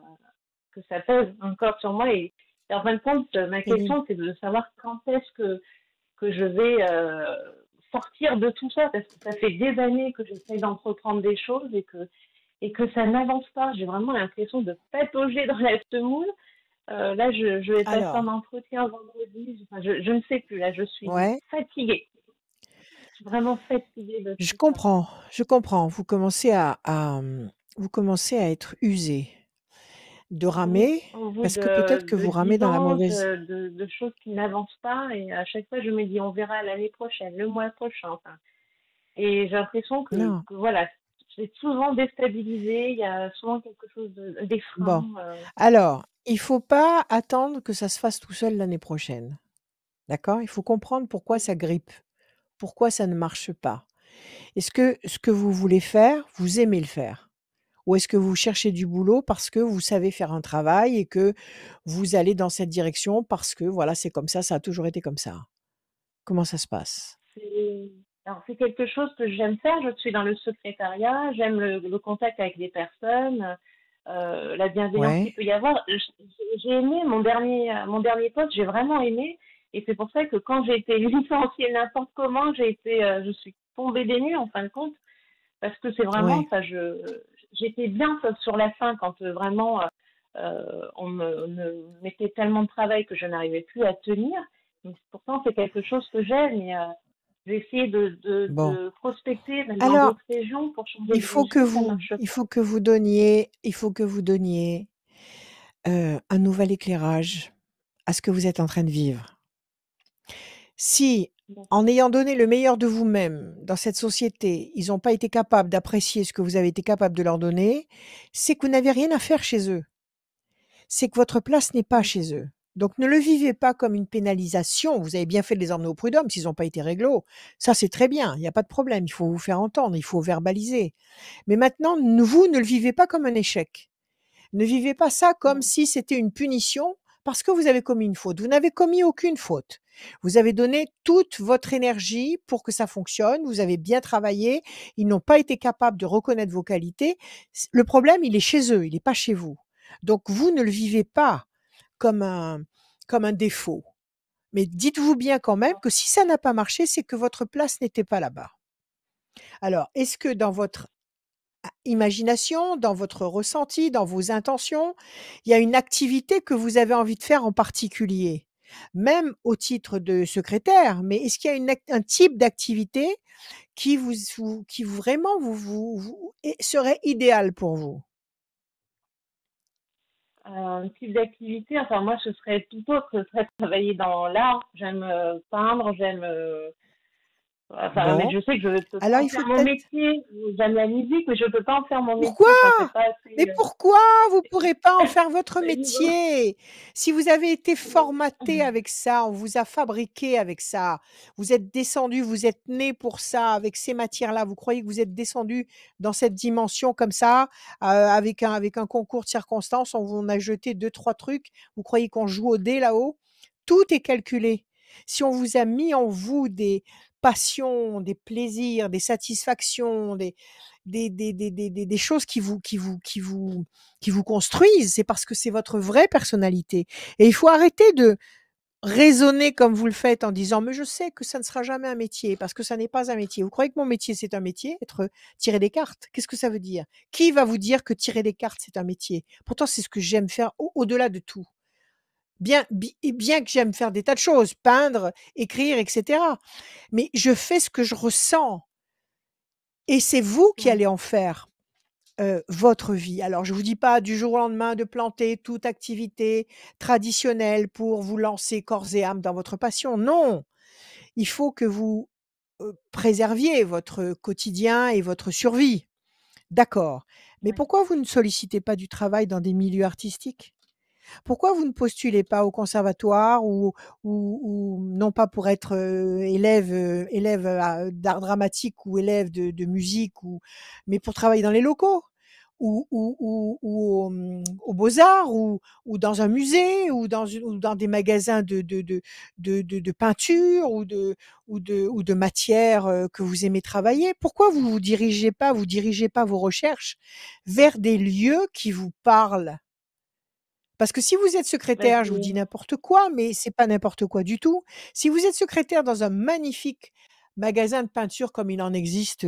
que ça pèse encore sur moi. Et, en fin de compte, ma question, c'est de savoir quand est-ce que, que je vais sortir de tout ça parce que ça fait des années que j'essaie d'entreprendre des choses et que, et que ça n'avance pas. J'ai vraiment l'impression de patauger dans la semoule. Euh, là, je, vais passer un entretien vendredi. Enfin, je, ne sais plus. Là, je suis fatiguée.
Je suis vraiment fatiguée. je comprends. Je comprends. Vous commencez à, à, hum, vous commencez à être usé de ramer Parce que peut-être
que vous ramez dans la mauvaise. Euh, de, de choses qui n'avancent pas. Et à chaque fois, je me dis, on verra l'année prochaine, le mois prochain. Et j'ai l'impression que, voilà, c'est souvent déstabilisé. Il y a souvent quelque chose de, Bon. Euh.
Alors, il faut pas attendre que ça se fasse tout seul l'année prochaine. D'accord Il faut comprendre pourquoi ça grippe, pourquoi ça ne marche pas. Est-ce que ce que vous voulez faire, vous aimez le faire ou est-ce que vous cherchez du boulot parce que vous savez faire un travail et que vous allez dans cette direction parce que voilà, c'est comme ça, ça a toujours été comme ça Comment ça se passe
c'est quelque chose que j'aime faire. Je suis dans le secrétariat, j'aime le, contact avec les personnes, euh, la bienveillance qu'il peut y avoir. Euh, j'ai aimé mon dernier, euh, mon dernier poste, j'ai vraiment aimé. Et c'est pour ça que quand j'ai été licenciée n'importe comment, j'ai été, je suis tombée des nues en fin de compte, parce que c'est vraiment ça. Je, j'étais bien, sur la fin, quand euh, vraiment euh, euh, on, me, mettait tellement de travail que je n'arrivais plus à tenir. Mais pourtant, c'est quelque chose que j'aime. j'ai essayé de, prospecter dans d'autres régions pour changer. Il faut que vous,
il faut que vous donniez, il faut que vous donniez un nouvel éclairage à ce que vous êtes en train de vivre. Si en ayant donné le meilleur de vous-même dans cette société, ils n'ont pas été capables d'apprécier ce que vous avez été capable de leur donner, c'est que vous n'avez rien à faire chez eux. C'est que votre place n'est pas chez eux. Donc ne le vivez pas comme une pénalisation. Vous avez bien fait de les emmener au prud'homme s'ils n'ont pas été réglo. Ça, c'est très bien. Il n'y a pas de problème. Il faut vous faire entendre. Il faut verbaliser. Mais maintenant, vous ne le vivez pas comme un échec. Ne vivez pas ça comme mmh. si c'était une punition parce que vous avez commis une faute. Vous n'avez commis aucune faute. Vous avez donné toute votre énergie pour que ça fonctionne. Vous avez bien travaillé. Ils n'ont pas été capables de reconnaître vos qualités. Le problème, il est chez eux. Il n'est pas chez vous. Donc, vous ne le vivez pas comme un, comme un défaut. Mais dites-vous bien quand même que si ça n'a pas marché, c'est que votre place n'était pas là-bas. Alors, est-ce que dans votre imagination, dans votre ressenti, dans vos intentions. Il y a une activité que vous avez envie de faire en particulier, même au titre de secrétaire. Mais est-ce qu'il y a une, un type d'activité qui vous, qui vous, vraiment vous, vous, serait idéal pour vous
un euh, type d'activité. Enfin, moi, ce serait tout autre. Ce serait travailler dans l'art. J'aime euh, peindre, j'aime euh, je sais que je vais Alors, il faut faire mon métier. J'aime la musique, mais je ne peux pas en faire mon métier. Pourquoi Mais euh, pourquoi
vous ne pourrez pas en faire votre métier Si vous avez été formaté avec ça, on vous a fabriqué avec ça, vous êtes descendu, vous êtes né pour ça, avec ces matières-là, vous croyez que vous êtes descendu dans cette dimension comme ça, euh, avec, un, avec un concours de circonstances, on, on a jeté deux, trois trucs, vous croyez qu'on joue au dé là-haut Tout est calculé si on vous a mis en vous des passions, des plaisirs, des satisfactions, des, choses qui vous, qui vous, qui vous, construisent, c'est parce que c'est votre vraie personnalité. Et il faut arrêter de raisonner comme vous le faites en disant mais je sais que ça ne sera jamais un métier parce que ça n'est pas un métier. Vous croyez que mon métier c'est un métier Être euh, tirer des cartes Qu'est-ce que ça veut dire Qui va vous dire que tirer des cartes c'est un métier Pourtant c'est ce que j'aime faire au-delà de tout. Bien, bien que j'aime faire des tas de choses, peindre, écrire, etc. Mais je fais ce que je ressens. Et c'est vous qui mmh. allez en faire votre vie. Alors, je ne vous dis pas du jour au lendemain de planter toute activité traditionnelle pour vous lancer corps et âme dans votre passion. Non. Il faut que vous préserviez votre quotidien et votre survie. D'accord. Mais pourquoi vous ne sollicitez pas du travail dans des milieux artistiques pourquoi vous ne postulez pas au conservatoire ou, ou, non pas pour être euh, élève, euh, élève euh, d'art dramatique ou élève de, musique, ou, mais pour travailler dans les locaux ou, ou, aux mm, beaux-arts ou, dans un musée ou dans, dans des magasins de, de, de, de, peinture ou de, ou, de, ou de matière que vous aimez travailler. Pourquoi vous vous dirigez pas, vous dirigez pas vos recherches vers des lieux qui vous parlent parce que si vous êtes bah secrétaire, je vous dis n'importe quoi, mais c'est pas n'importe quoi du tout. Si vous êtes secrétaire dans un magnifique magasin de peinture comme il en existe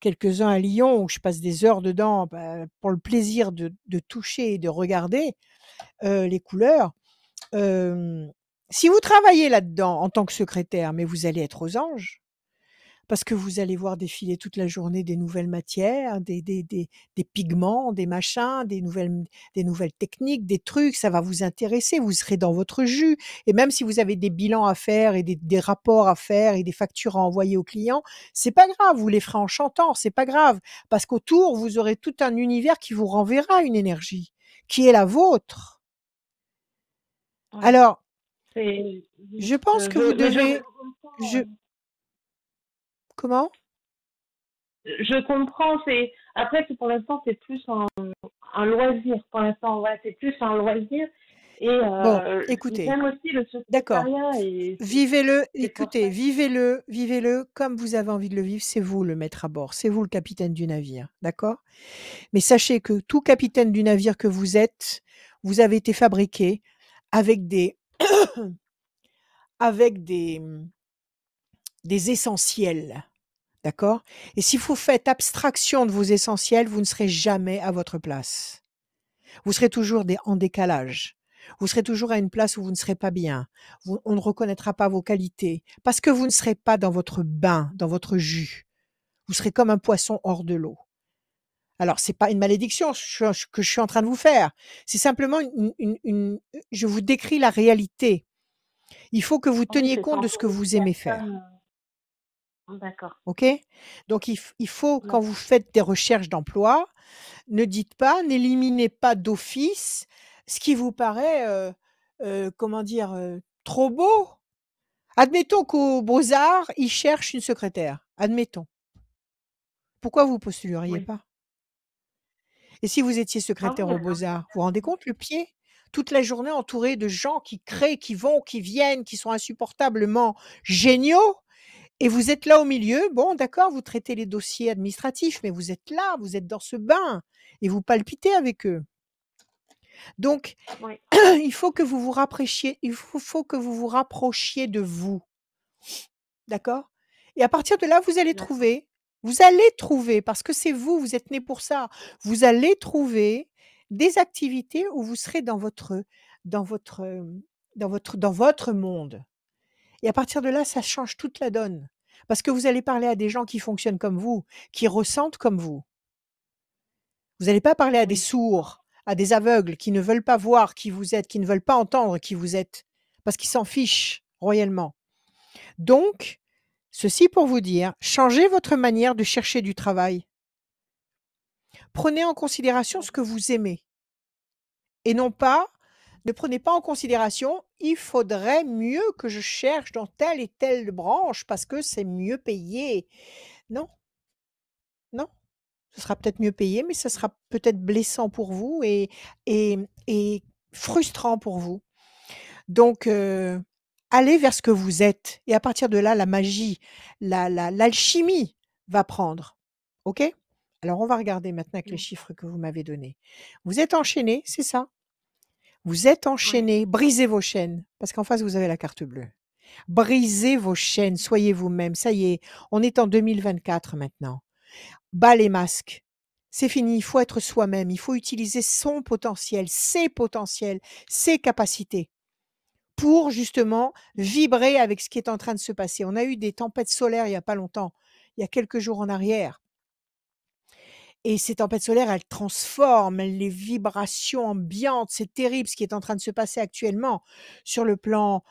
quelques-uns à Lyon, où je passe des heures dedans bah, pour le plaisir de, toucher et de regarder euh, les couleurs, si vous travaillez là-dedans en tant que secrétaire, mais vous allez être aux anges, parce que vous allez voir défiler toute la journée des nouvelles matières, des, des, pigments, des machins, des nouvelles, des nouvelles techniques, des trucs, ça va vous intéresser, vous serez dans votre jus. Et même si vous avez des bilans à faire et des, rapports à faire et des factures à envoyer aux clients, c'est pas grave, vous les ferez en chantant, c'est pas grave, parce qu'autour, vous aurez tout un univers qui vous renverra une énergie, qui est la vôtre. Alors,
je
pense que vous devez. Je, hein.
Comment Je comprends. C'est après, pour l'instant, c'est plus un, loisir. Pour l'instant, c'est plus un loisir. Et euh, bon, écoutez, d'accord. Vivez-le, écoutez,
vivez-le, vivez-le comme vous avez envie de le vivre. C'est vous le maître à bord, c'est vous le capitaine du navire, d'accord Mais sachez que tout capitaine du navire que vous êtes, vous avez été fabriqué avec des, avec des, des essentiels D'accord Et si vous faites abstraction de vos essentiels, vous ne serez jamais à votre place. Vous serez toujours des, en décalage. Vous serez toujours à une place où vous ne serez pas bien. on ne reconnaîtra pas vos qualités parce que vous ne serez pas dans votre bain, dans votre jus. Vous serez comme un poisson hors de l'eau. Alors, c'est pas une malédiction que je suis en train de vous faire. C'est simplement une, je vous décris la réalité. Il faut que vous teniez compte de ce que vous aimez faire. D'accord. OK Donc, il, faut, mmh. quand vous faites des recherches d'emploi, ne dites pas, n'éliminez pas d'office ce qui vous paraît, comment dire, trop beau. Admettons qu'au Beaux-Arts, ils cherchent une secrétaire. Admettons. Pourquoi vous postuleriez pas Et si vous étiez ah secrétaire au Beaux-Arts, vous vous rendez compte le pied toute la journée entourée de gens qui créent, qui vont, qui viennent, qui sont insupportablement géniaux, et vous êtes là au milieu, bon d'accord, vous traitez les dossiers administratifs, mais vous êtes là, vous êtes dans ce bain et vous palpitez avec eux. Donc, il faut que vous vous rapprochiez, il faut, que vous vous de vous. D'accord Et à partir de là, vous allez trouver, vous allez trouver, parce que c'est vous, vous êtes né pour ça, vous allez trouver des activités où vous serez dans votre, dans votre, dans votre, dans votre monde. Et à partir de là, ça change toute la donne. Parce que vous allez parler à des gens qui fonctionnent comme vous, qui ressentent comme vous. Vous n'allez pas parler à des sourds, à des aveugles qui ne veulent pas voir qui vous êtes, qui ne veulent pas entendre qui vous êtes, parce qu'ils s'en fichent royalement. Donc, ceci pour vous dire, changez votre manière de chercher du travail. Prenez en considération ce que vous aimez et non pas ne prenez pas en considération, il faudrait mieux que je cherche dans telle et telle branche parce que c'est mieux payé. Non, non. Ce sera peut-être mieux payé, mais ce sera peut-être blessant pour vous et, et, frustrant pour vous. Donc, euh, allez vers ce que vous êtes. Et à partir de là, la magie, l'alchimie la, va prendre. OK Alors, on va regarder maintenant avec les chiffres que vous m'avez donnés. Vous êtes enchaîné, c'est ça vous êtes enchaîné, brisez vos chaînes, parce qu'en face, vous avez la carte bleue. Brisez vos chaînes, soyez vous-même. Ça y est, on est en 2024 maintenant. Bas les masques. C'est fini, il faut être soi-même, il faut utiliser son potentiel, ses potentiels, ses capacités pour justement vibrer avec ce qui est en train de se passer. On a eu des tempêtes solaires il n'y a pas longtemps, il y a quelques jours en arrière. Et ces tempêtes solaires, elles transforment les vibrations ambiantes. C'est terrible ce qui est en train de se passer actuellement sur le plan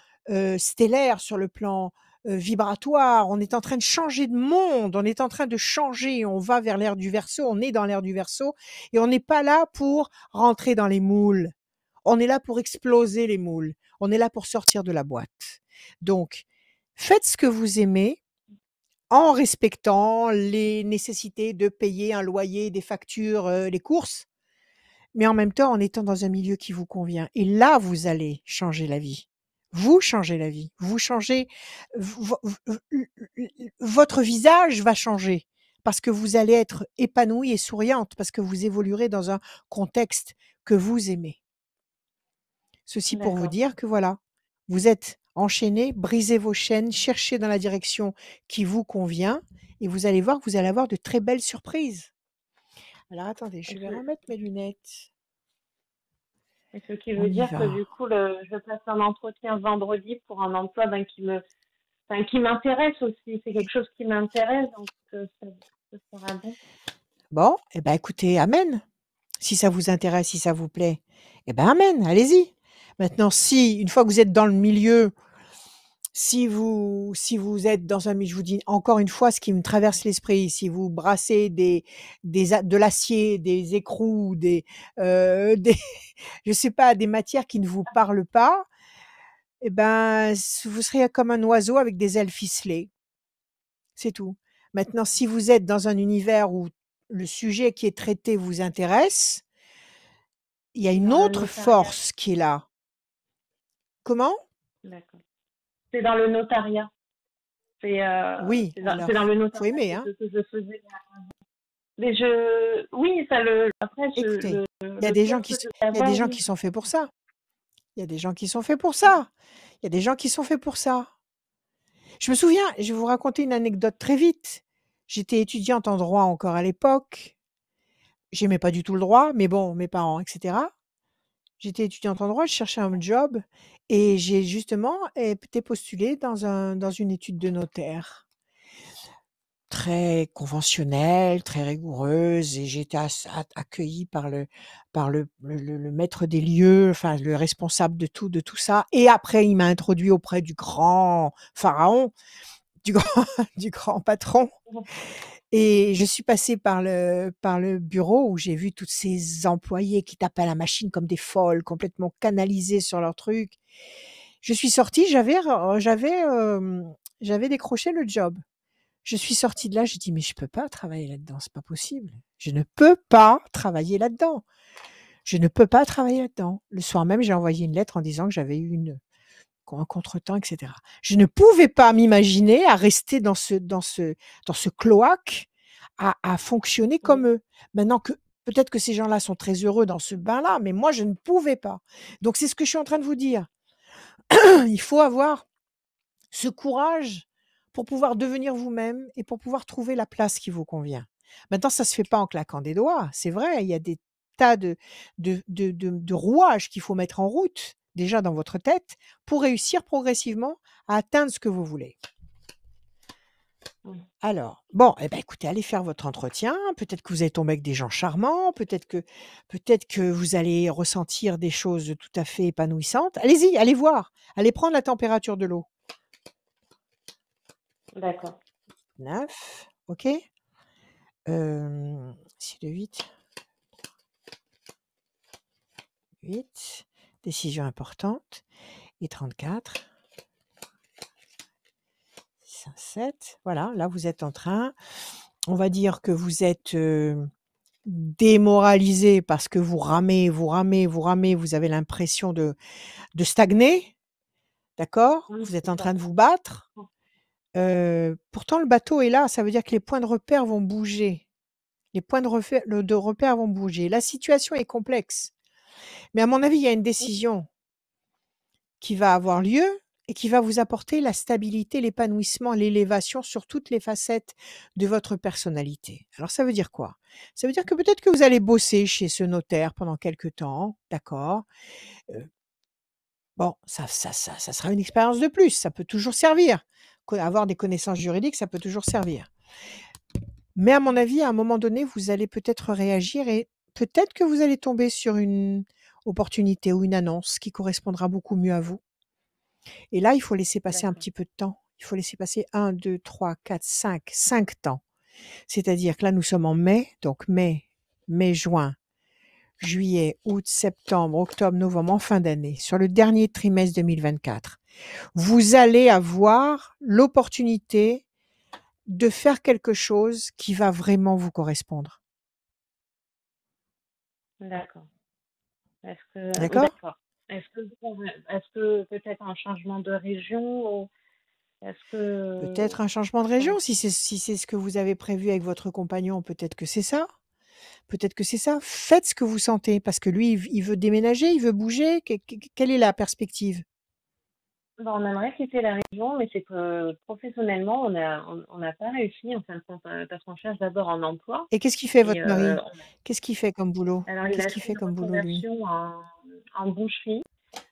stellaire, sur le plan vibratoire. On est en train de changer de monde. On est en train de changer. On va vers l'ère du verso. On est dans l'ère du verso. Et on n'est pas là pour rentrer dans les moules. On est là pour exploser les moules. On est là pour sortir de la boîte. Donc, faites ce que vous aimez en respectant les nécessités de payer un loyer, des factures, euh, les courses, mais en même temps en étant dans un milieu qui vous convient. Et là, vous allez changer la vie. Vous changez la vie. Vous changez. Votre visage va changer parce que vous allez être épanouie et souriante, parce que vous évoluerez dans un contexte que vous aimez. Ceci pour vous dire que voilà, vous êtes enchaînez, brisez vos chaînes, cherchez dans la direction qui vous convient et vous allez voir que vous allez avoir de très belles surprises. Alors attendez, je
vais remettre mes lunettes. Ce qui veut dire que du coup, je passe un entretien vendredi pour un emploi ben, qui me, qui m'intéresse aussi. C'est quelque chose qui m'intéresse, donc euh, ça, sera bon.
Bon, eh ben écoutez, amen. Si ça vous intéresse, si ça vous plaît, eh ben amen. Allez-y. Maintenant, si une fois que vous êtes dans le milieu, si vous, si vous êtes dans un je vous dis encore une fois ce qui me traverse l'esprit, si vous brassez des, des de l'acier, des écrous, des, euh, des, je sais pas, des matières qui ne vous parlent pas, eh ben, vous serez comme un oiseau avec des ailes ficelées. C'est tout. Maintenant, si vous êtes dans un univers où le sujet qui est traité vous intéresse, il y a une autre force qui est là. Comment
D'accord c'est dans le notariat. Euh,
oui, c'est dans, le notariat. Faut aimer, hein.
Mais je, oui, ça le. Après, il y a des gens qui, il y a des gens qui
sont faits pour ça. Il y a des gens qui sont faits pour ça. Il y a des gens qui sont faits pour ça. Je me souviens, je vais vous raconter une anecdote très vite. J'étais étudiante en droit encore à l'époque. J'aimais pas du tout le droit, mais bon, mes parents, etc. J'étais étudiante en droit, je cherchais un job et j'ai justement été postulée dans, un, dans une étude de notaire très conventionnelle, très rigoureuse, et j'ai été accueillie par le par maître des lieux, enfin le responsable de tout de tout ça. Et après, il m'a introduit auprès du grand pharaon, du du grand patron. Mmh et je suis passée par le, par le bureau où j'ai vu tous ces employés qui tapaient à la machine comme des folles, complètement canalisés sur leur truc. Je suis sortie, j'avais, euh, j'avais, euh, j'avais décroché le job. Je suis sortie de là, je dit mais je peux pas travailler là-dedans, c'est pas possible. Je ne peux pas travailler là-dedans. Je ne peux pas travailler là-dedans. Le soir même, j'ai envoyé une lettre en disant que j'avais eu une un contretemps, etc. Je ne pouvais pas m'imaginer à rester dans ce, dans ce, dans ce cloaque, à, fonctionner comme eux. Maintenant que peut-être que ces gens-là sont très heureux dans ce bain-là, mais moi, je ne pouvais pas. Donc, c'est ce que je suis en train de vous dire. Il faut avoir ce courage pour pouvoir devenir vous-même et pour pouvoir trouver la place qui vous convient. Maintenant, ça ne se fait pas en claquant des doigts, c'est vrai, il y a des tas de, de, de rouages qu'il faut mettre en route, déjà dans votre tête pour réussir progressivement à atteindre ce que vous voulez. Alors, bon, eh ben, écoutez, allez faire votre entretien. Peut-être que vous allez tomber avec des gens charmants. Peut-être que, peut que vous allez ressentir des choses tout à fait épanouissantes. Allez-y, allez voir. Allez prendre la température de l'eau. D'accord. 9, ok. Euh, de 8. 8 décision importante. Et 34, 5, 7. Voilà, là vous êtes en train, on va dire que vous êtes euh, démoralisé parce que vous ramez, vous ramez, vous ramez, vous avez l'impression de, de stagner. D'accord Vous êtes en train de vous battre. Oh. Euh, pourtant, le bateau est là, ça veut dire que les points de repère vont bouger. Les points de repère vont bouger. La situation est complexe. Mais à mon avis, il y a une mmh. décision qui va avoir lieu et qui va vous apporter la stabilité, l'épanouissement, l'élévation sur toutes les facettes de votre personnalité. Alors ça veut dire quoi Ça veut dire que peut-être que vous allez bosser chez ce notaire pendant quelques temps, d'accord euh, Bon, ça, ça, ça, ça sera une expérience de plus, ça peut toujours servir. Avoir des connaissances juridiques, ça peut toujours servir. Mais à mon avis, à un moment donné, vous allez peut-être réagir et peut-être que vous allez tomber sur une opportunité ou une annonce qui correspondra beaucoup mieux à vous. Et là, il faut laisser passer un petit peu de temps. Il faut laisser passer 1, 2, 3, 4, 5, cinq temps. C'est-à-dire que là, nous sommes en mai, donc mai, mai, juin, juillet, août, septembre, octobre, novembre, en fin d'année, sur le dernier trimestre 2024. Vous allez avoir l'opportunité de faire quelque chose qui va vraiment vous correspondre.
D'accord. Est-ce que, euh, D'accord. Est-ce que, peut-être un changement de région Que... Peut-être un
changement de région, si c'est, si c'est ce que vous avez prévu avec votre compagnon, peut-être que c'est ça. Peut-être que c'est ça. Faites ce que vous sentez, parce que lui, il veut déménager, il veut bouger. Quelle est la perspective
Bon, bah, on aimerait quitter la région, mais c'est que euh, professionnellement, on n'a on, pas réussi en fin de compte, euh, parce qu'on cherche d'abord un emploi.
Et qu'est-ce qui fait votre euh, mari Qu'est-ce qu'il fait comme
boulot Alors, il a fait comme boulot en, en boucherie,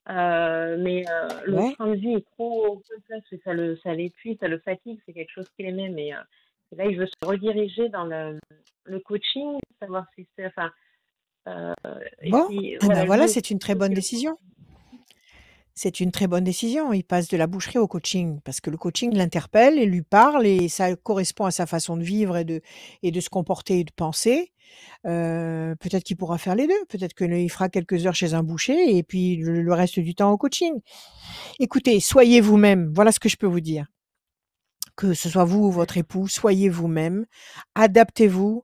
mais le train de vie est trop complexe ça le, ça l'épuise, ça le fatigue. C'est quelque chose qu'il aimait, mais et là, il veut se rediriger dans le, le coaching, savoir si c'est, enfin. bon, ah ben voilà, c'est
une très bonne décision c'est une très bonne décision. Il passe de la boucherie au coaching parce que le coaching l'interpelle et lui parle et ça correspond à sa façon de vivre et de, et de se comporter et de penser. Euh, peut-être qu'il pourra faire les deux. Peut-être qu'il fera quelques heures chez un boucher et puis le, le reste du temps au coaching. Écoutez, soyez vous-même. Voilà ce que je peux vous dire. Que ce soit vous ou votre époux, soyez vous-même. Adaptez-vous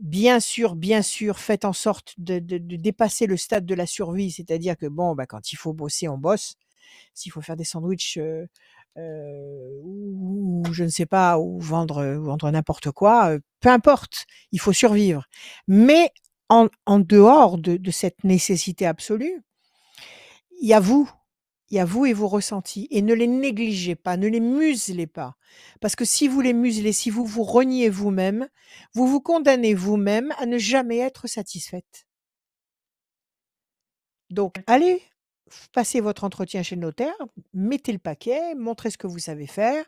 bien sûr, bien sûr, faites en sorte de, dépasser le stade de la survie, c'est-à-dire que bon, bah, quand il faut bosser, on bosse. S'il faut faire des sandwichs euh, euh, ou, je ne sais pas, ou vendre, euh, vendre n'importe quoi, peu importe, il faut survivre. Mais en, dehors de, de, cette nécessité absolue, il y a vous, il y a vous et vos ressentis et ne les négligez pas, ne les muselez pas. Parce que si vous les muselez, si vous vous reniez vous-même, vous vous condamnez vous-même à ne jamais être satisfaite. Donc, allez, passez votre entretien chez le notaire, mettez le paquet, montrez ce que vous savez faire.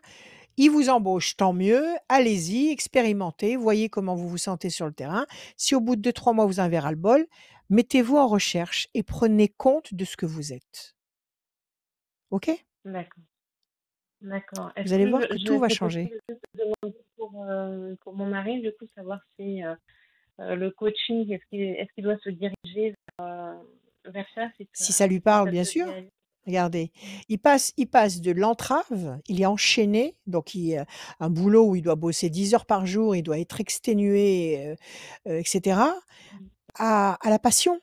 Il vous embauche, tant mieux. Allez-y, expérimentez, voyez comment vous vous sentez sur le terrain. Si au bout de deux, trois mois, vous en verrez le bol, mettez-vous en recherche et prenez compte de ce que vous êtes.
OK D'accord. Vous allez voir que tout va changer. Je pour, demander euh, pour mon mari, du coup, savoir si euh, euh, le coaching, est-ce qu'il doit se diriger vers, ça si, ça lui parle, bien sûr.
Regardez, il passe, il passe de l'entrave, il est enchaîné, donc il, un boulot où il doit bosser 10 heures par jour, il doit être exténué, etc., mmh. à, à la passion.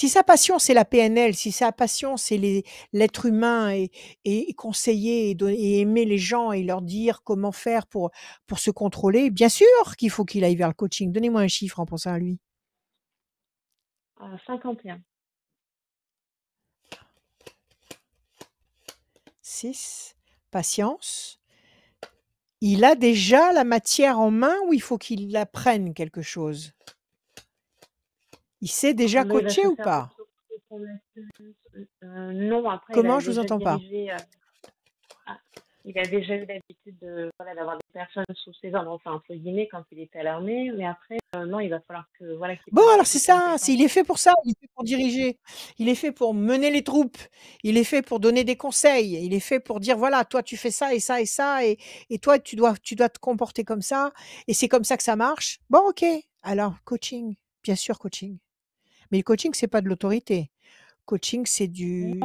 Si sa passion, c'est la PNL, si sa passion, c'est l'être humain et, conseiller et, aimer les gens et leur dire comment faire pour, se contrôler, bien sûr qu'il faut qu'il aille vers le coaching. Donnez-moi un chiffre en pensant à lui. 51. 6. Patience il a déjà la matière en main ou il faut qu'il apprenne quelque chose il s'est déjà bah, coaché ou pas
euh, euh, Non, Comment je vous entends pas euh, ah, Il a déjà eu l'habitude d'avoir des personnes sous ses ordres, enfin, entre guillemets, quand il était à l'armée, mais après, non, il va falloir que. bon, alors
c'est ça, hein, il est fait pour ça, il est fait pour diriger, il est fait pour mener les troupes, il est fait pour donner des conseils, il est fait pour dire voilà, toi tu fais ça et ça et ça, et, et toi tu dois, tu dois te comporter comme ça, et c'est comme ça que ça marche. Bon, ok, alors coaching, bien sûr, coaching. Mais le coaching, c'est pas de l'autorité. Coaching, c'est du,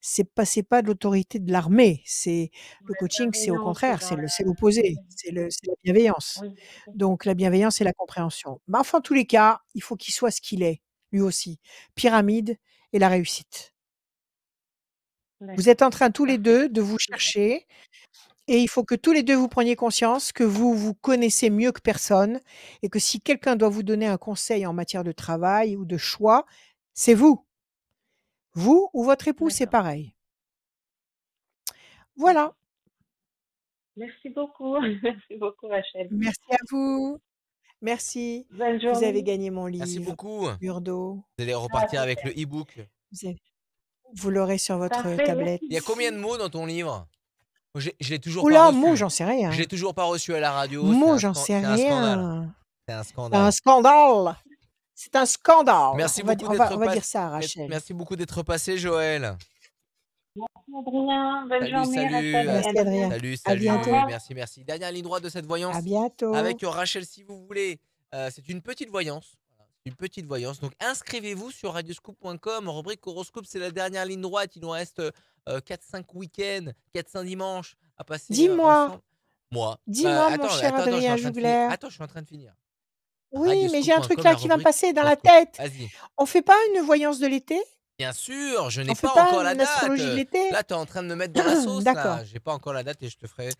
c'est pas, pas de l'autorité de l'armée. C'est le coaching, c'est au contraire, c'est le, l'opposé, c'est la bienveillance. Donc la bienveillance et la compréhension. Mais enfin, en tous les cas, il faut qu'il soit ce qu'il est, lui aussi. Pyramide et la réussite. Vous êtes en train tous les deux de vous chercher, et il faut que tous les deux vous preniez conscience que vous vous connaissez mieux que personne et que si quelqu'un doit vous donner un conseil en matière de travail ou de choix, c'est vous. Vous ou votre époux, c'est pareil. Voilà. Merci beaucoup. Merci beaucoup, Rachel. Merci à vous. Merci. Bonne journée. Vous avez gagné mon livre. Merci beaucoup. Vous
allez ah, repartir avec le e-book.
Vous, l'aurez sur votre tablette. Il y a combien de
mots dans ton livre je, l'ai toujours Oula, pas moi, j'en sais rien. Je l'ai toujours pas reçu à la radio. Mou, j'en sais rien. C'est un scandale. C'est un
scandale. C'est un scandale.
Merci on beaucoup va, dire
ça, Rachel.
Merci beaucoup d'être passé, Joël.
Merci Adrien, bonne salut, journée. Salut, Adrien. Salut,
salut. À Merci, merci. Daniel, ligne droite de cette voyance. À bientôt. Avec Rachel, si vous voulez. Euh, c'est une petite voyance une petite voyance. Donc inscrivez-vous sur radioscoop.com rubrique horoscope, c'est la dernière ligne droite. Il nous reste 4-5 euh, euh, week-ends, 4-5 dimanches à passer. Euh, Dis-moi. Moi. Bah, Dis-moi, mon cher Adrien Jougler. Attends, je suis en train de finir.
Oui, mais j'ai un truc là qui va me passer dans la tête. On fait pas une voyance de l'été
Bien sûr, je n'ai pas, encore la date. Là, tu es en train de me mettre dans la sauce. D'accord. J'ai pas encore la date et je te ferai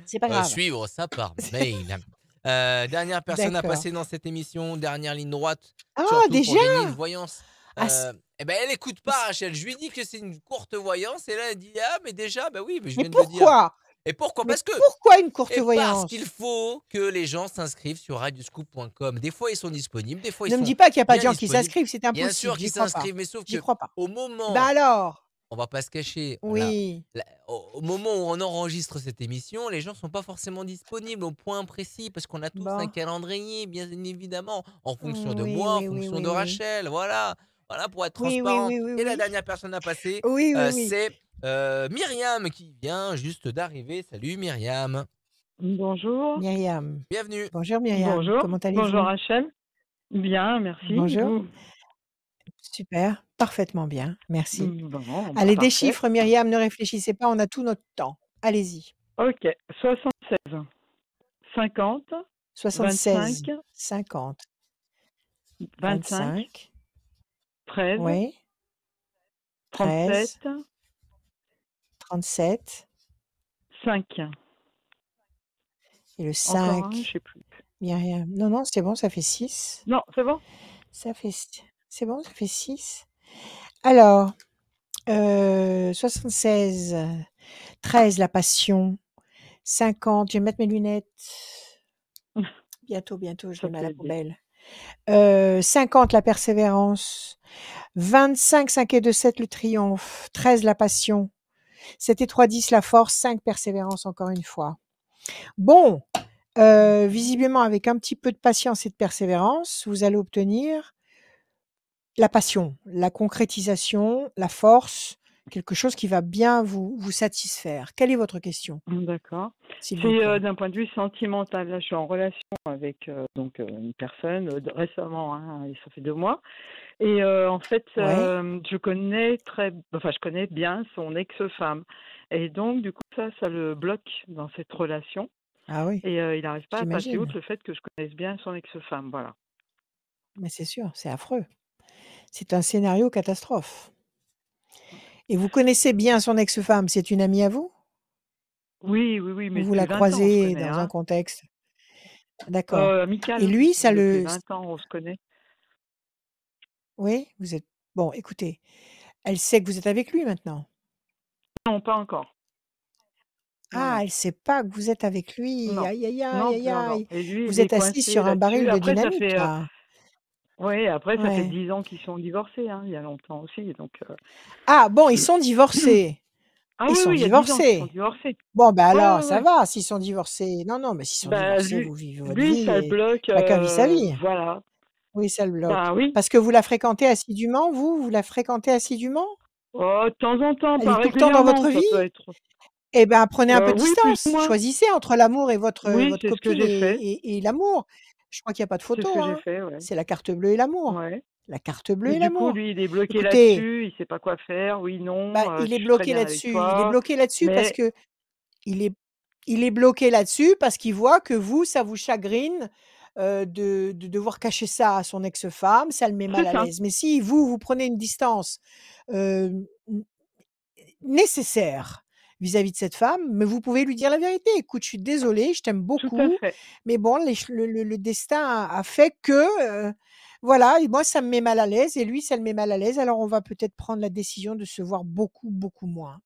suivre ça par mail. Euh, dernière personne à passer dans cette émission, dernière ligne droite. Ah, déjà voyance. Ah, euh, eh ben, elle n'écoute pas Rachel. Je lui dis que c'est une courte voyance et là elle dit ah mais déjà ben oui mais je viens de pourquoi dire. Et pourquoi Parce que pourquoi une
courte voyance Parce qu'il
faut que les gens s'inscrivent sur radioscoop.com. Des fois ils sont disponibles, des fois ils ne me dis pas qu'il n'y a pas de gens qui s'inscrivent, c'est impossible. Bien sûr qu'ils s'inscrivent, mais sauf que crois
pas. au moment. Bah alors
on va pas se cacher.
Oui.
au moment où on enregistre cette émission, les gens ne sont pas forcément disponibles au point précis parce qu'on a tous bah. un calendrier, bien évidemment, en mmh, fonction de moi, en fonction de Rachel. Voilà, voilà pour être transparent. Et la dernière personne à passer, euh, c'est euh, Myriam qui vient juste d'arriver. Salut Myriam.
Bonjour. Myriam. Bienvenue.
Bonjour Myriam. Bonjour. Comment allez-vous Bonjour
Rachel. Bien, merci. Bonjour. Super parfaitement bien, merci. Mmh, bah, bah, Allez, des chiffres, Myriam, ne réfléchissez pas, on a tout notre temps. Allez-y. Ok, 76, 50, 76, 25, 50, 25,
13, oui,
13, 37, 5. Et le 5. Encore je sais plus. Myriam. Non, non, c'est bon, ça fait 6. Non, c'est bon. Ça fait, c'est bon, ça fait 6. Alors, 76, euh, 13, la passion, 50, je vais mettre mes lunettes. Bientôt, bientôt, je vais mettre à la poubelle. 50, euh, la persévérance. 25, 5 et 2, 7, le triomphe. 13, la passion. 7 et 3, 10, la force. 5, persévérance, encore une fois. Bon, euh, visiblement, avec un petit peu de patience et de persévérance, vous allez obtenir la passion, la concrétisation, la force, quelque chose qui va bien vous, vous satisfaire. Quelle est votre question mmh, D'accord. C'est euh,
d'un point de vue sentimental. je suis en relation avec euh, donc euh, une personne récemment, hein, ça fait deux mois. Et en fait, je connais très, enfin, je connais bien son ex-femme. Et donc, du coup, ça, ça le bloque dans cette relation. Ah oui. Et il n'arrive pas à passer outre le fait que je connaisse bien son ex-femme. Voilà.
Mais c'est sûr, c'est affreux. C'est un scénario catastrophe. Et vous connaissez bien son ex-femme, c'est une amie à vous
Oui, oui, oui. Mais vous la croisez dans un
hein. contexte. D'accord. Euh, et lui, ça le. 20
ans, on se connaît.
Oui, vous êtes. Bon, écoutez, elle sait que vous êtes avec lui maintenant
Non, pas encore.
Ah, elle ne sait pas que vous êtes avec lui. Aïe, aïe, aïe, aïe, vous êtes assis sur un baril de dynamite. Euh, oui,
après, ça fait 10 ans qu'ils sont divorcés, hein, il y a longtemps aussi. Donc, euh,
Ah, bon, ils sont divorcés. Ah ils, sont divorcés. ils sont divorcés. Bon, ben alors, ça va, s'ils sont divorcés. Non, non, mais s'ils sont bah, divorcés, vous vivez votre lui, vie. ça bloque. Chacun vit sa euh, vie. Voilà. Oui, ça le bloque. Bah, Parce que vous la fréquentez assidûment, vous Vous la fréquentez assidûment Oh, de temps en temps, pas tout le temps dans votre vie. Eh bien, prenez un peu de distance. Choisissez entre l'amour et votre, copine et l'amour. Je crois qu'il n'y a pas de photo. Hein. C'est la carte bleue et l'amour. La carte bleue et, l'amour. Du lui, il est bloqué là-dessus,
il ne sait pas quoi faire, oui, non. Bah, euh, il, est bloqué là-dessus. Il est bloqué là-dessus parce que
il est, il est bloqué là-dessus parce qu'il voit que vous, ça vous chagrine. Euh, de, devoir cacher ça à son ex-femme, ça le met mal à l'aise. Mais si vous, vous prenez une distance euh, nécessaire vis-à-vis de cette femme, mais vous pouvez lui dire la vérité. Écoute, je suis désolée, je t'aime beaucoup, mais bon, le, destin a, fait que euh, voilà, et moi ça me met mal à l'aise et lui ça le met mal à l'aise. Alors on va peut-être prendre la décision de se voir beaucoup beaucoup moins.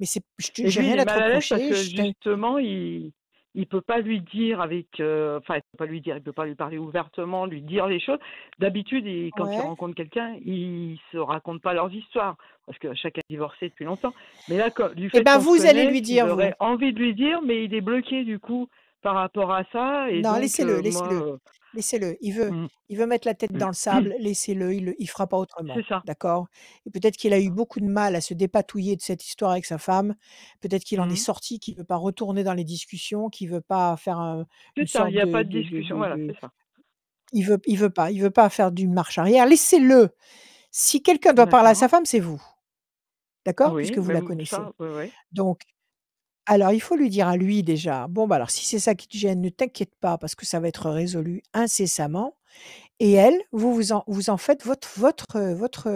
Mais c'est je, n'ai rien à te reprocher.
justement, il, il peut pas lui dire avec, euh, enfin, il peut pas lui dire, il peut pas lui parler ouvertement, lui dire les choses. D'habitude, quand il rencontre quelqu'un, il se raconte pas leurs histoires parce que chacun est divorcé depuis longtemps. Mais là, du eh fait eh ben vous allez lui dire, il aurait envie de lui dire, mais il est bloqué du coup par rapport à ça. Et non, laissez-le, euh, laissez-le. Euh,
Laissez-le. Il veut, mmh. il veut mettre la tête mmh. dans le mmh. sable. Laissez-le. Il ne fera pas autrement. D'accord Et peut-être qu'il a eu beaucoup de mal à se dépatouiller de cette histoire avec sa femme. Peut-être qu'il en est sorti, qu'il ne veut pas retourner dans les discussions, qu'il ne veut pas faire un. C'est il n'y a pas de discussion. voilà, c'est ça. Il veut, il veut pas. Il veut pas faire du marche arrière. Laissez-le. Si quelqu'un doit parler à sa femme, c'est vous. D'accord Puisque vous bah la connaissez. oui, Donc, alors, il faut lui dire à lui déjà, bon, bah alors si c'est ça qui te gêne, ne t'inquiète pas parce que ça va être résolu incessamment. Et elle, vous vous en, vous en faites votre, votre, votre,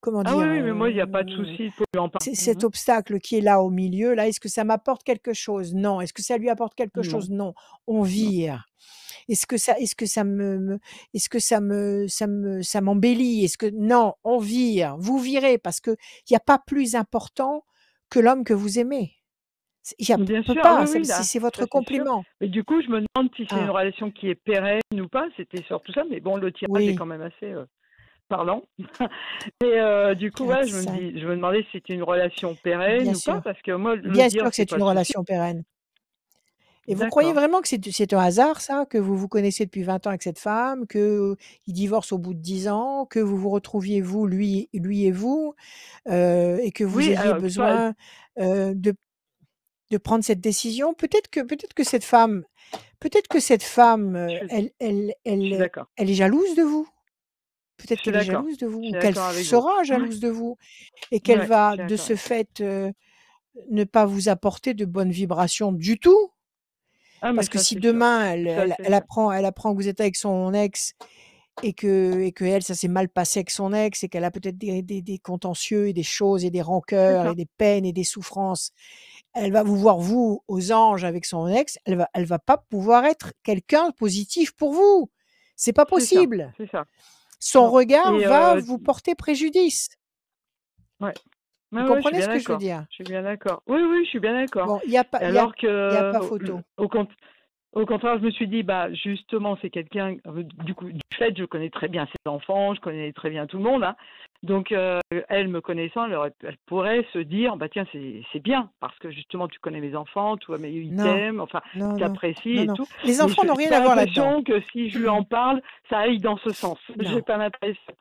comment ah dire, oui, oui, mais moi, il n'y a pas de souci, c'est cet hein. obstacle qui est là au milieu, là, est-ce que ça m'apporte quelque chose Non. Est-ce que ça lui apporte quelque chose Non. On vire. Est-ce que ça, est-ce que ça me, est-ce que ça me, ça m'embellit Est-ce que non On vire. Vous virez parce que il n'y a pas plus important que l'homme que vous aimez. Il sûr, c'est votre compliment.
Mais du coup, je me demande si c'est une ah. relation qui est pérenne ou pas, c'était surtout ça, mais bon, le tirage est quand même assez euh, parlant. Et euh, du coup, ah, je, me je demandais si c'était une relation pérenne Bien ou sûr. pas, parce que moi, le Bien sûr que c'est une relation
pérenne. Et vous croyez vraiment que c'est un hasard, ça, que vous vous connaissez depuis 20 ans avec cette femme, qu'il divorce au bout de 10 ans, que vous vous retrouviez, vous, lui, lui et vous, euh, et que vous oui, besoin de, de prendre cette décision. Peut-être que, peut-être que cette femme, peut-être que cette femme, euh, elle, elle, elle, euh, elle est jalouse de vous. Peut-être qu'elle est jalouse de vous, ou qu'elle sera jalouse de vous, et qu'elle va de ce fait euh, ne pas vous apporter de bonnes vibrations du tout. Ah, Parce que si demain elle, apprend, elle apprend que vous êtes avec son ex et que, et que elle, ça s'est mal passé avec son ex et qu'elle a peut-être des, des, des, contentieux et des choses et des rancœurs et des peines et des souffrances elle va vous voir vous aux anges avec son ex, elle va, elle va pas pouvoir être quelqu'un positif pour vous. C'est pas possible. Son regard va vous porter préjudice. Ouais.
Mais vous comprenez ce que je veux dire Je
suis bien d'accord. Oui, oui, je suis bien d'accord. il n'y a pas, Alors pas photo. Au, au, contraire, je me suis dit, bah, justement, c'est quelqu'un. Du coup, du fait, je connais très bien ses enfants, je connais très bien tout le monde. Hein. Donc, euh, elle, me connaissant, elle, pourrait se dire, bah tiens, c'est bien, parce que justement, tu connais mes enfants, tu vois, mais ils t'aiment, enfin, tu apprécies et tout. Les enfants n'ont rien à voir là-dedans. que si je lui en mm. parle, ça aille dans ce sens. J'ai pas l'impression.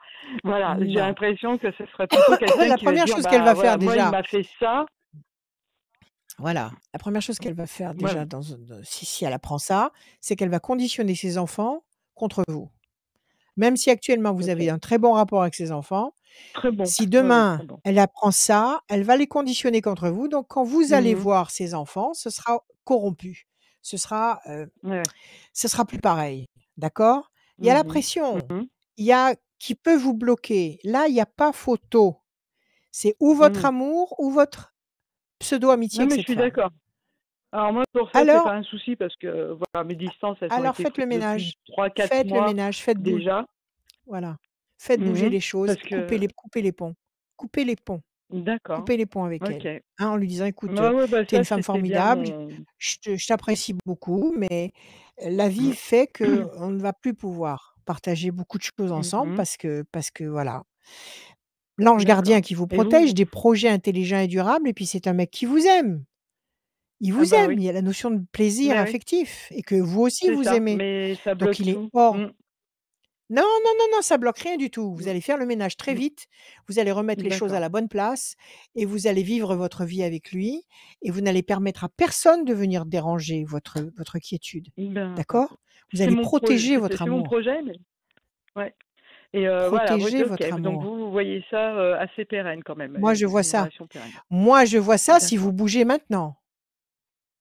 Voilà, j'ai l'impression que ce serait plutôt quelqu'un La première chose bah, qu'elle va faire moi, il m'a fait ça.
Voilà, la première chose qu'elle va faire déjà, dans, si, si elle apprend ça, c'est qu'elle va conditionner ses enfants contre vous. Même si actuellement vous avez un très bon rapport avec ses enfants, si demain, elle apprend ça, elle va les conditionner contre vous. Donc, quand vous mmh allez voir ses enfants, ce sera corrompu. Ce sera, euh, ce sera plus pareil. D'accord Il y a la mmh pression. Mmh il y a qui peut vous bloquer. Là, il n'y a pas photo. C'est ou votre amour ou votre pseudo-amitié. Non, mais je suis d'accord. Alors moi pour ça c'est pas un
souci parce que voilà mes distances elles alors faites le ménage faites le ménage faites déjà
voilà Faites mmh bouger les choses, coupez les les ponts, coupez les ponts, D'accord. coupez les ponts avec elle, hein, en lui disant: «Écoute, bah euh, bah tu es une femme formidable, je t'apprécie beaucoup, mais la vie mmh. fait qu'on ne va plus pouvoir partager beaucoup de choses mmh ensemble parce que parce que voilà». L'ange gardien qui vous protège, des projets intelligents et durables et puis c'est un mec qui vous aime. Il ah vous bah aime, il y a la notion de plaisir affectif et que vous aussi vous aimez. Donc il est hors non, non, non, non, ça bloque rien du tout. Vous mmh. allez faire le ménage très mmh. vite, vous allez remettre les choses à la bonne place et vous allez vivre votre vie avec lui et vous n'allez permettre à personne de venir déranger votre, votre quiétude. D'accord Vous allez protéger votre amour. C'est mon
projet, mais... Et protéger votre amour. Donc vous voyez ça assez pérenne quand même. Moi je vois ça.
Moi je vois ça si vous bougez maintenant.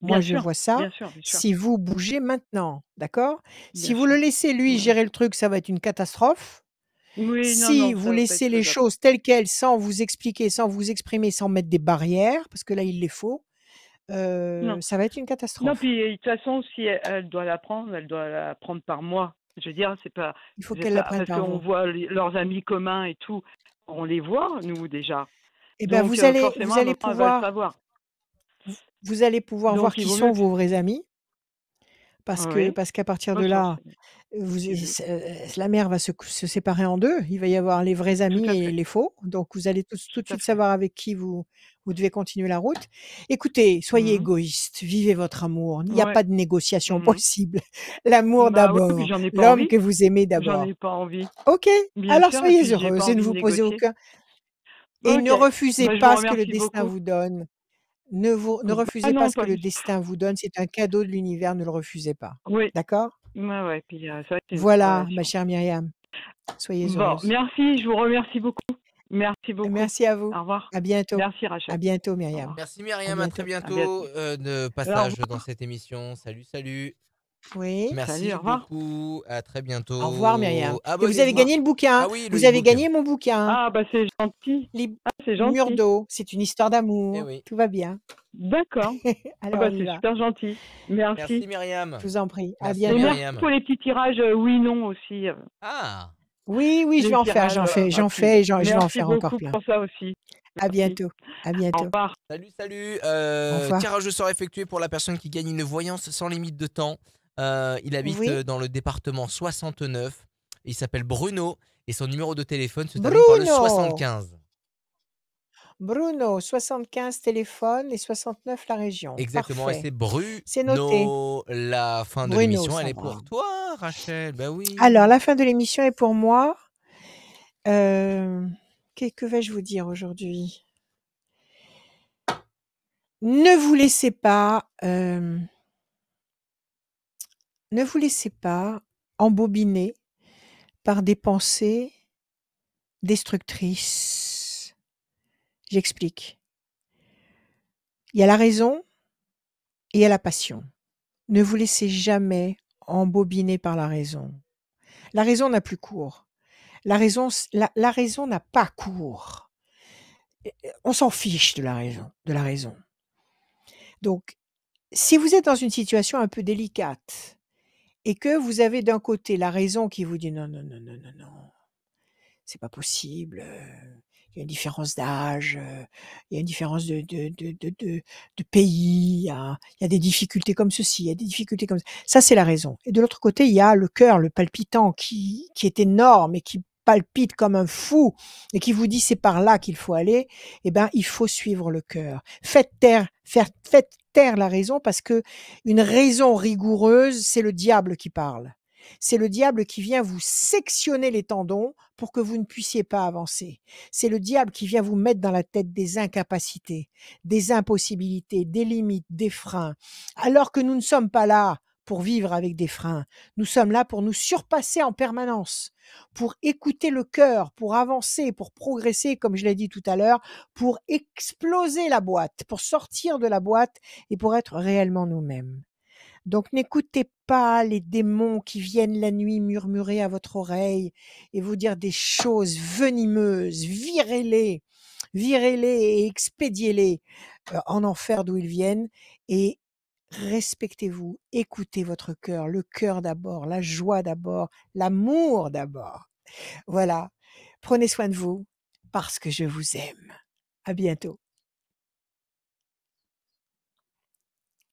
Moi, je vois ça.
Si vous bougez maintenant, d'accord Si vous le laissez lui gérer le truc, ça va être une catastrophe. si vous laissez les choses telles quelles, sans vous expliquer, sans vous exprimer, sans mettre des barrières, parce que là, il les faut, euh, ça va être une catastrophe. Non, puis
de toute façon, si elle, doit l'apprendre, elle doit l'apprendre par moi. Je veux dire, c'est pas. Il faut qu'elle l'apprenne par Parce qu'on voit leurs amis communs et tout. On les voit, nous, déjà. Et eh bien, vous euh, allez, vous allez pouvoir.
Vous allez pouvoir voir qui sont vos vrais amis, parce que parce qu'à partir de là, euh, la mer va se, séparer en deux. Il va y avoir les vrais amis et les faux. Donc vous allez tout de suite savoir avec qui vous, vous devez continuer la route. Écoutez, soyez mmh égoïste, vivez votre amour. Il n'y a pas de négociation mmh possible. L'amour bah d'abord, l'homme que vous aimez d'abord.
pas
envie.
Ok, alors soyez heureux et ne vous posez aucun. Et ne refusez bah, pas ce que le destin vous donne. Ne, mmh. refusez ah pas ce que le destin vous donne, c'est un cadeau de l'univers, ne le refusez pas. D'accord
euh, Voilà,
ma chère Myriam. Soyez heureuse. Merci, je vous remercie beaucoup. Merci beaucoup. Merci à vous. Au revoir. À bientôt. Merci Rachel. À bientôt Myriam.
Merci Myriam, à, très bientôt, euh, de passage dans cette émission. Salut, salut.
Oui. Merci
beaucoup. À très bientôt. Au revoir Myriam. Et vous avez gagné le bouquin. Ah vous avez
gagné mon bouquin. Ah bah c'est gentil c'est gentil. Mur d'eau, c'est une histoire d'amour. Eh Tout va bien. D'accord. Alors, ah bah, c'est super gentil. Merci. Merci Myriam. Je vous en prie. Merci à bientôt. pour les petits tirages euh, oui/non aussi. Euh. Ah. Oui, oui, je vais en faire. J'en euh, fais, j'en fais, je vais en faire encore plein. Pour ça aussi. À bientôt. À bientôt. Au revoir.
Salut, salut. Euh, Tirage de sort effectué pour la personne qui gagne une voyance sans limite de temps. il habite dans le département 69. Il s'appelle Bruno et son numéro de téléphone se termine par le 75.
Bruno, 75 téléphone et 69 la région. Exactement, et c'est Bruno. C'est noté.
La fin de l'émission, elle est pour
toi, Rachel. Ben oui. Alors, la fin de l'émission est pour moi. Euh, que, vais-je vous dire aujourd'hui Ne vous laissez pas. Euh, ne vous laissez pas embobiner par des pensées destructrices J'explique. Il y a la raison et il y a la passion. Ne vous laissez jamais embobiner par la raison. La raison n'a plus cours. La raison, la, raison n'a pas cours. On s'en fiche de la raison, de la raison. Donc, si vous êtes dans une situation un peu délicate et que vous avez d'un côté la raison qui vous dit non, non, non, non, non, non, c'est pas possible, euh, il y a une différence d'âge, il y a une différence de, de, de, de, pays, il y, a, des difficultés comme ceci, il y a des difficultés comme ça. Ça, c'est la raison. Et de l'autre côté, il y a le cœur, le palpitant, qui, qui est énorme et qui palpite comme un fou et qui vous dit c'est par là qu'il faut aller, eh ben il faut suivre le cœur. Faites taire, faire faites taire la raison parce que une raison rigoureuse, c'est le diable qui parle. C'est le diable qui vient vous sectionner les tendons pour que vous ne puissiez pas avancer. C'est le diable qui vient vous mettre dans la tête des incapacités, des impossibilités, des limites, des freins. Alors que nous ne sommes pas là pour vivre avec des freins. Nous sommes là pour nous surpasser en permanence, pour écouter le cœur, pour avancer, pour progresser, comme je l'ai dit tout à l'heure, pour exploser la boîte, pour sortir de la boîte et pour être réellement nous-mêmes. Donc n'écoutez pas les démons qui viennent la nuit murmurer à votre oreille et vous dire des choses venimeuses. Virez-les, virez-les et expédiez-les euh, en enfer d'où ils viennent et respectez-vous, écoutez votre cœur, le cœur d'abord, la joie d'abord, l'amour d'abord. Voilà. Prenez soin de vous parce que je vous aime. À bientôt.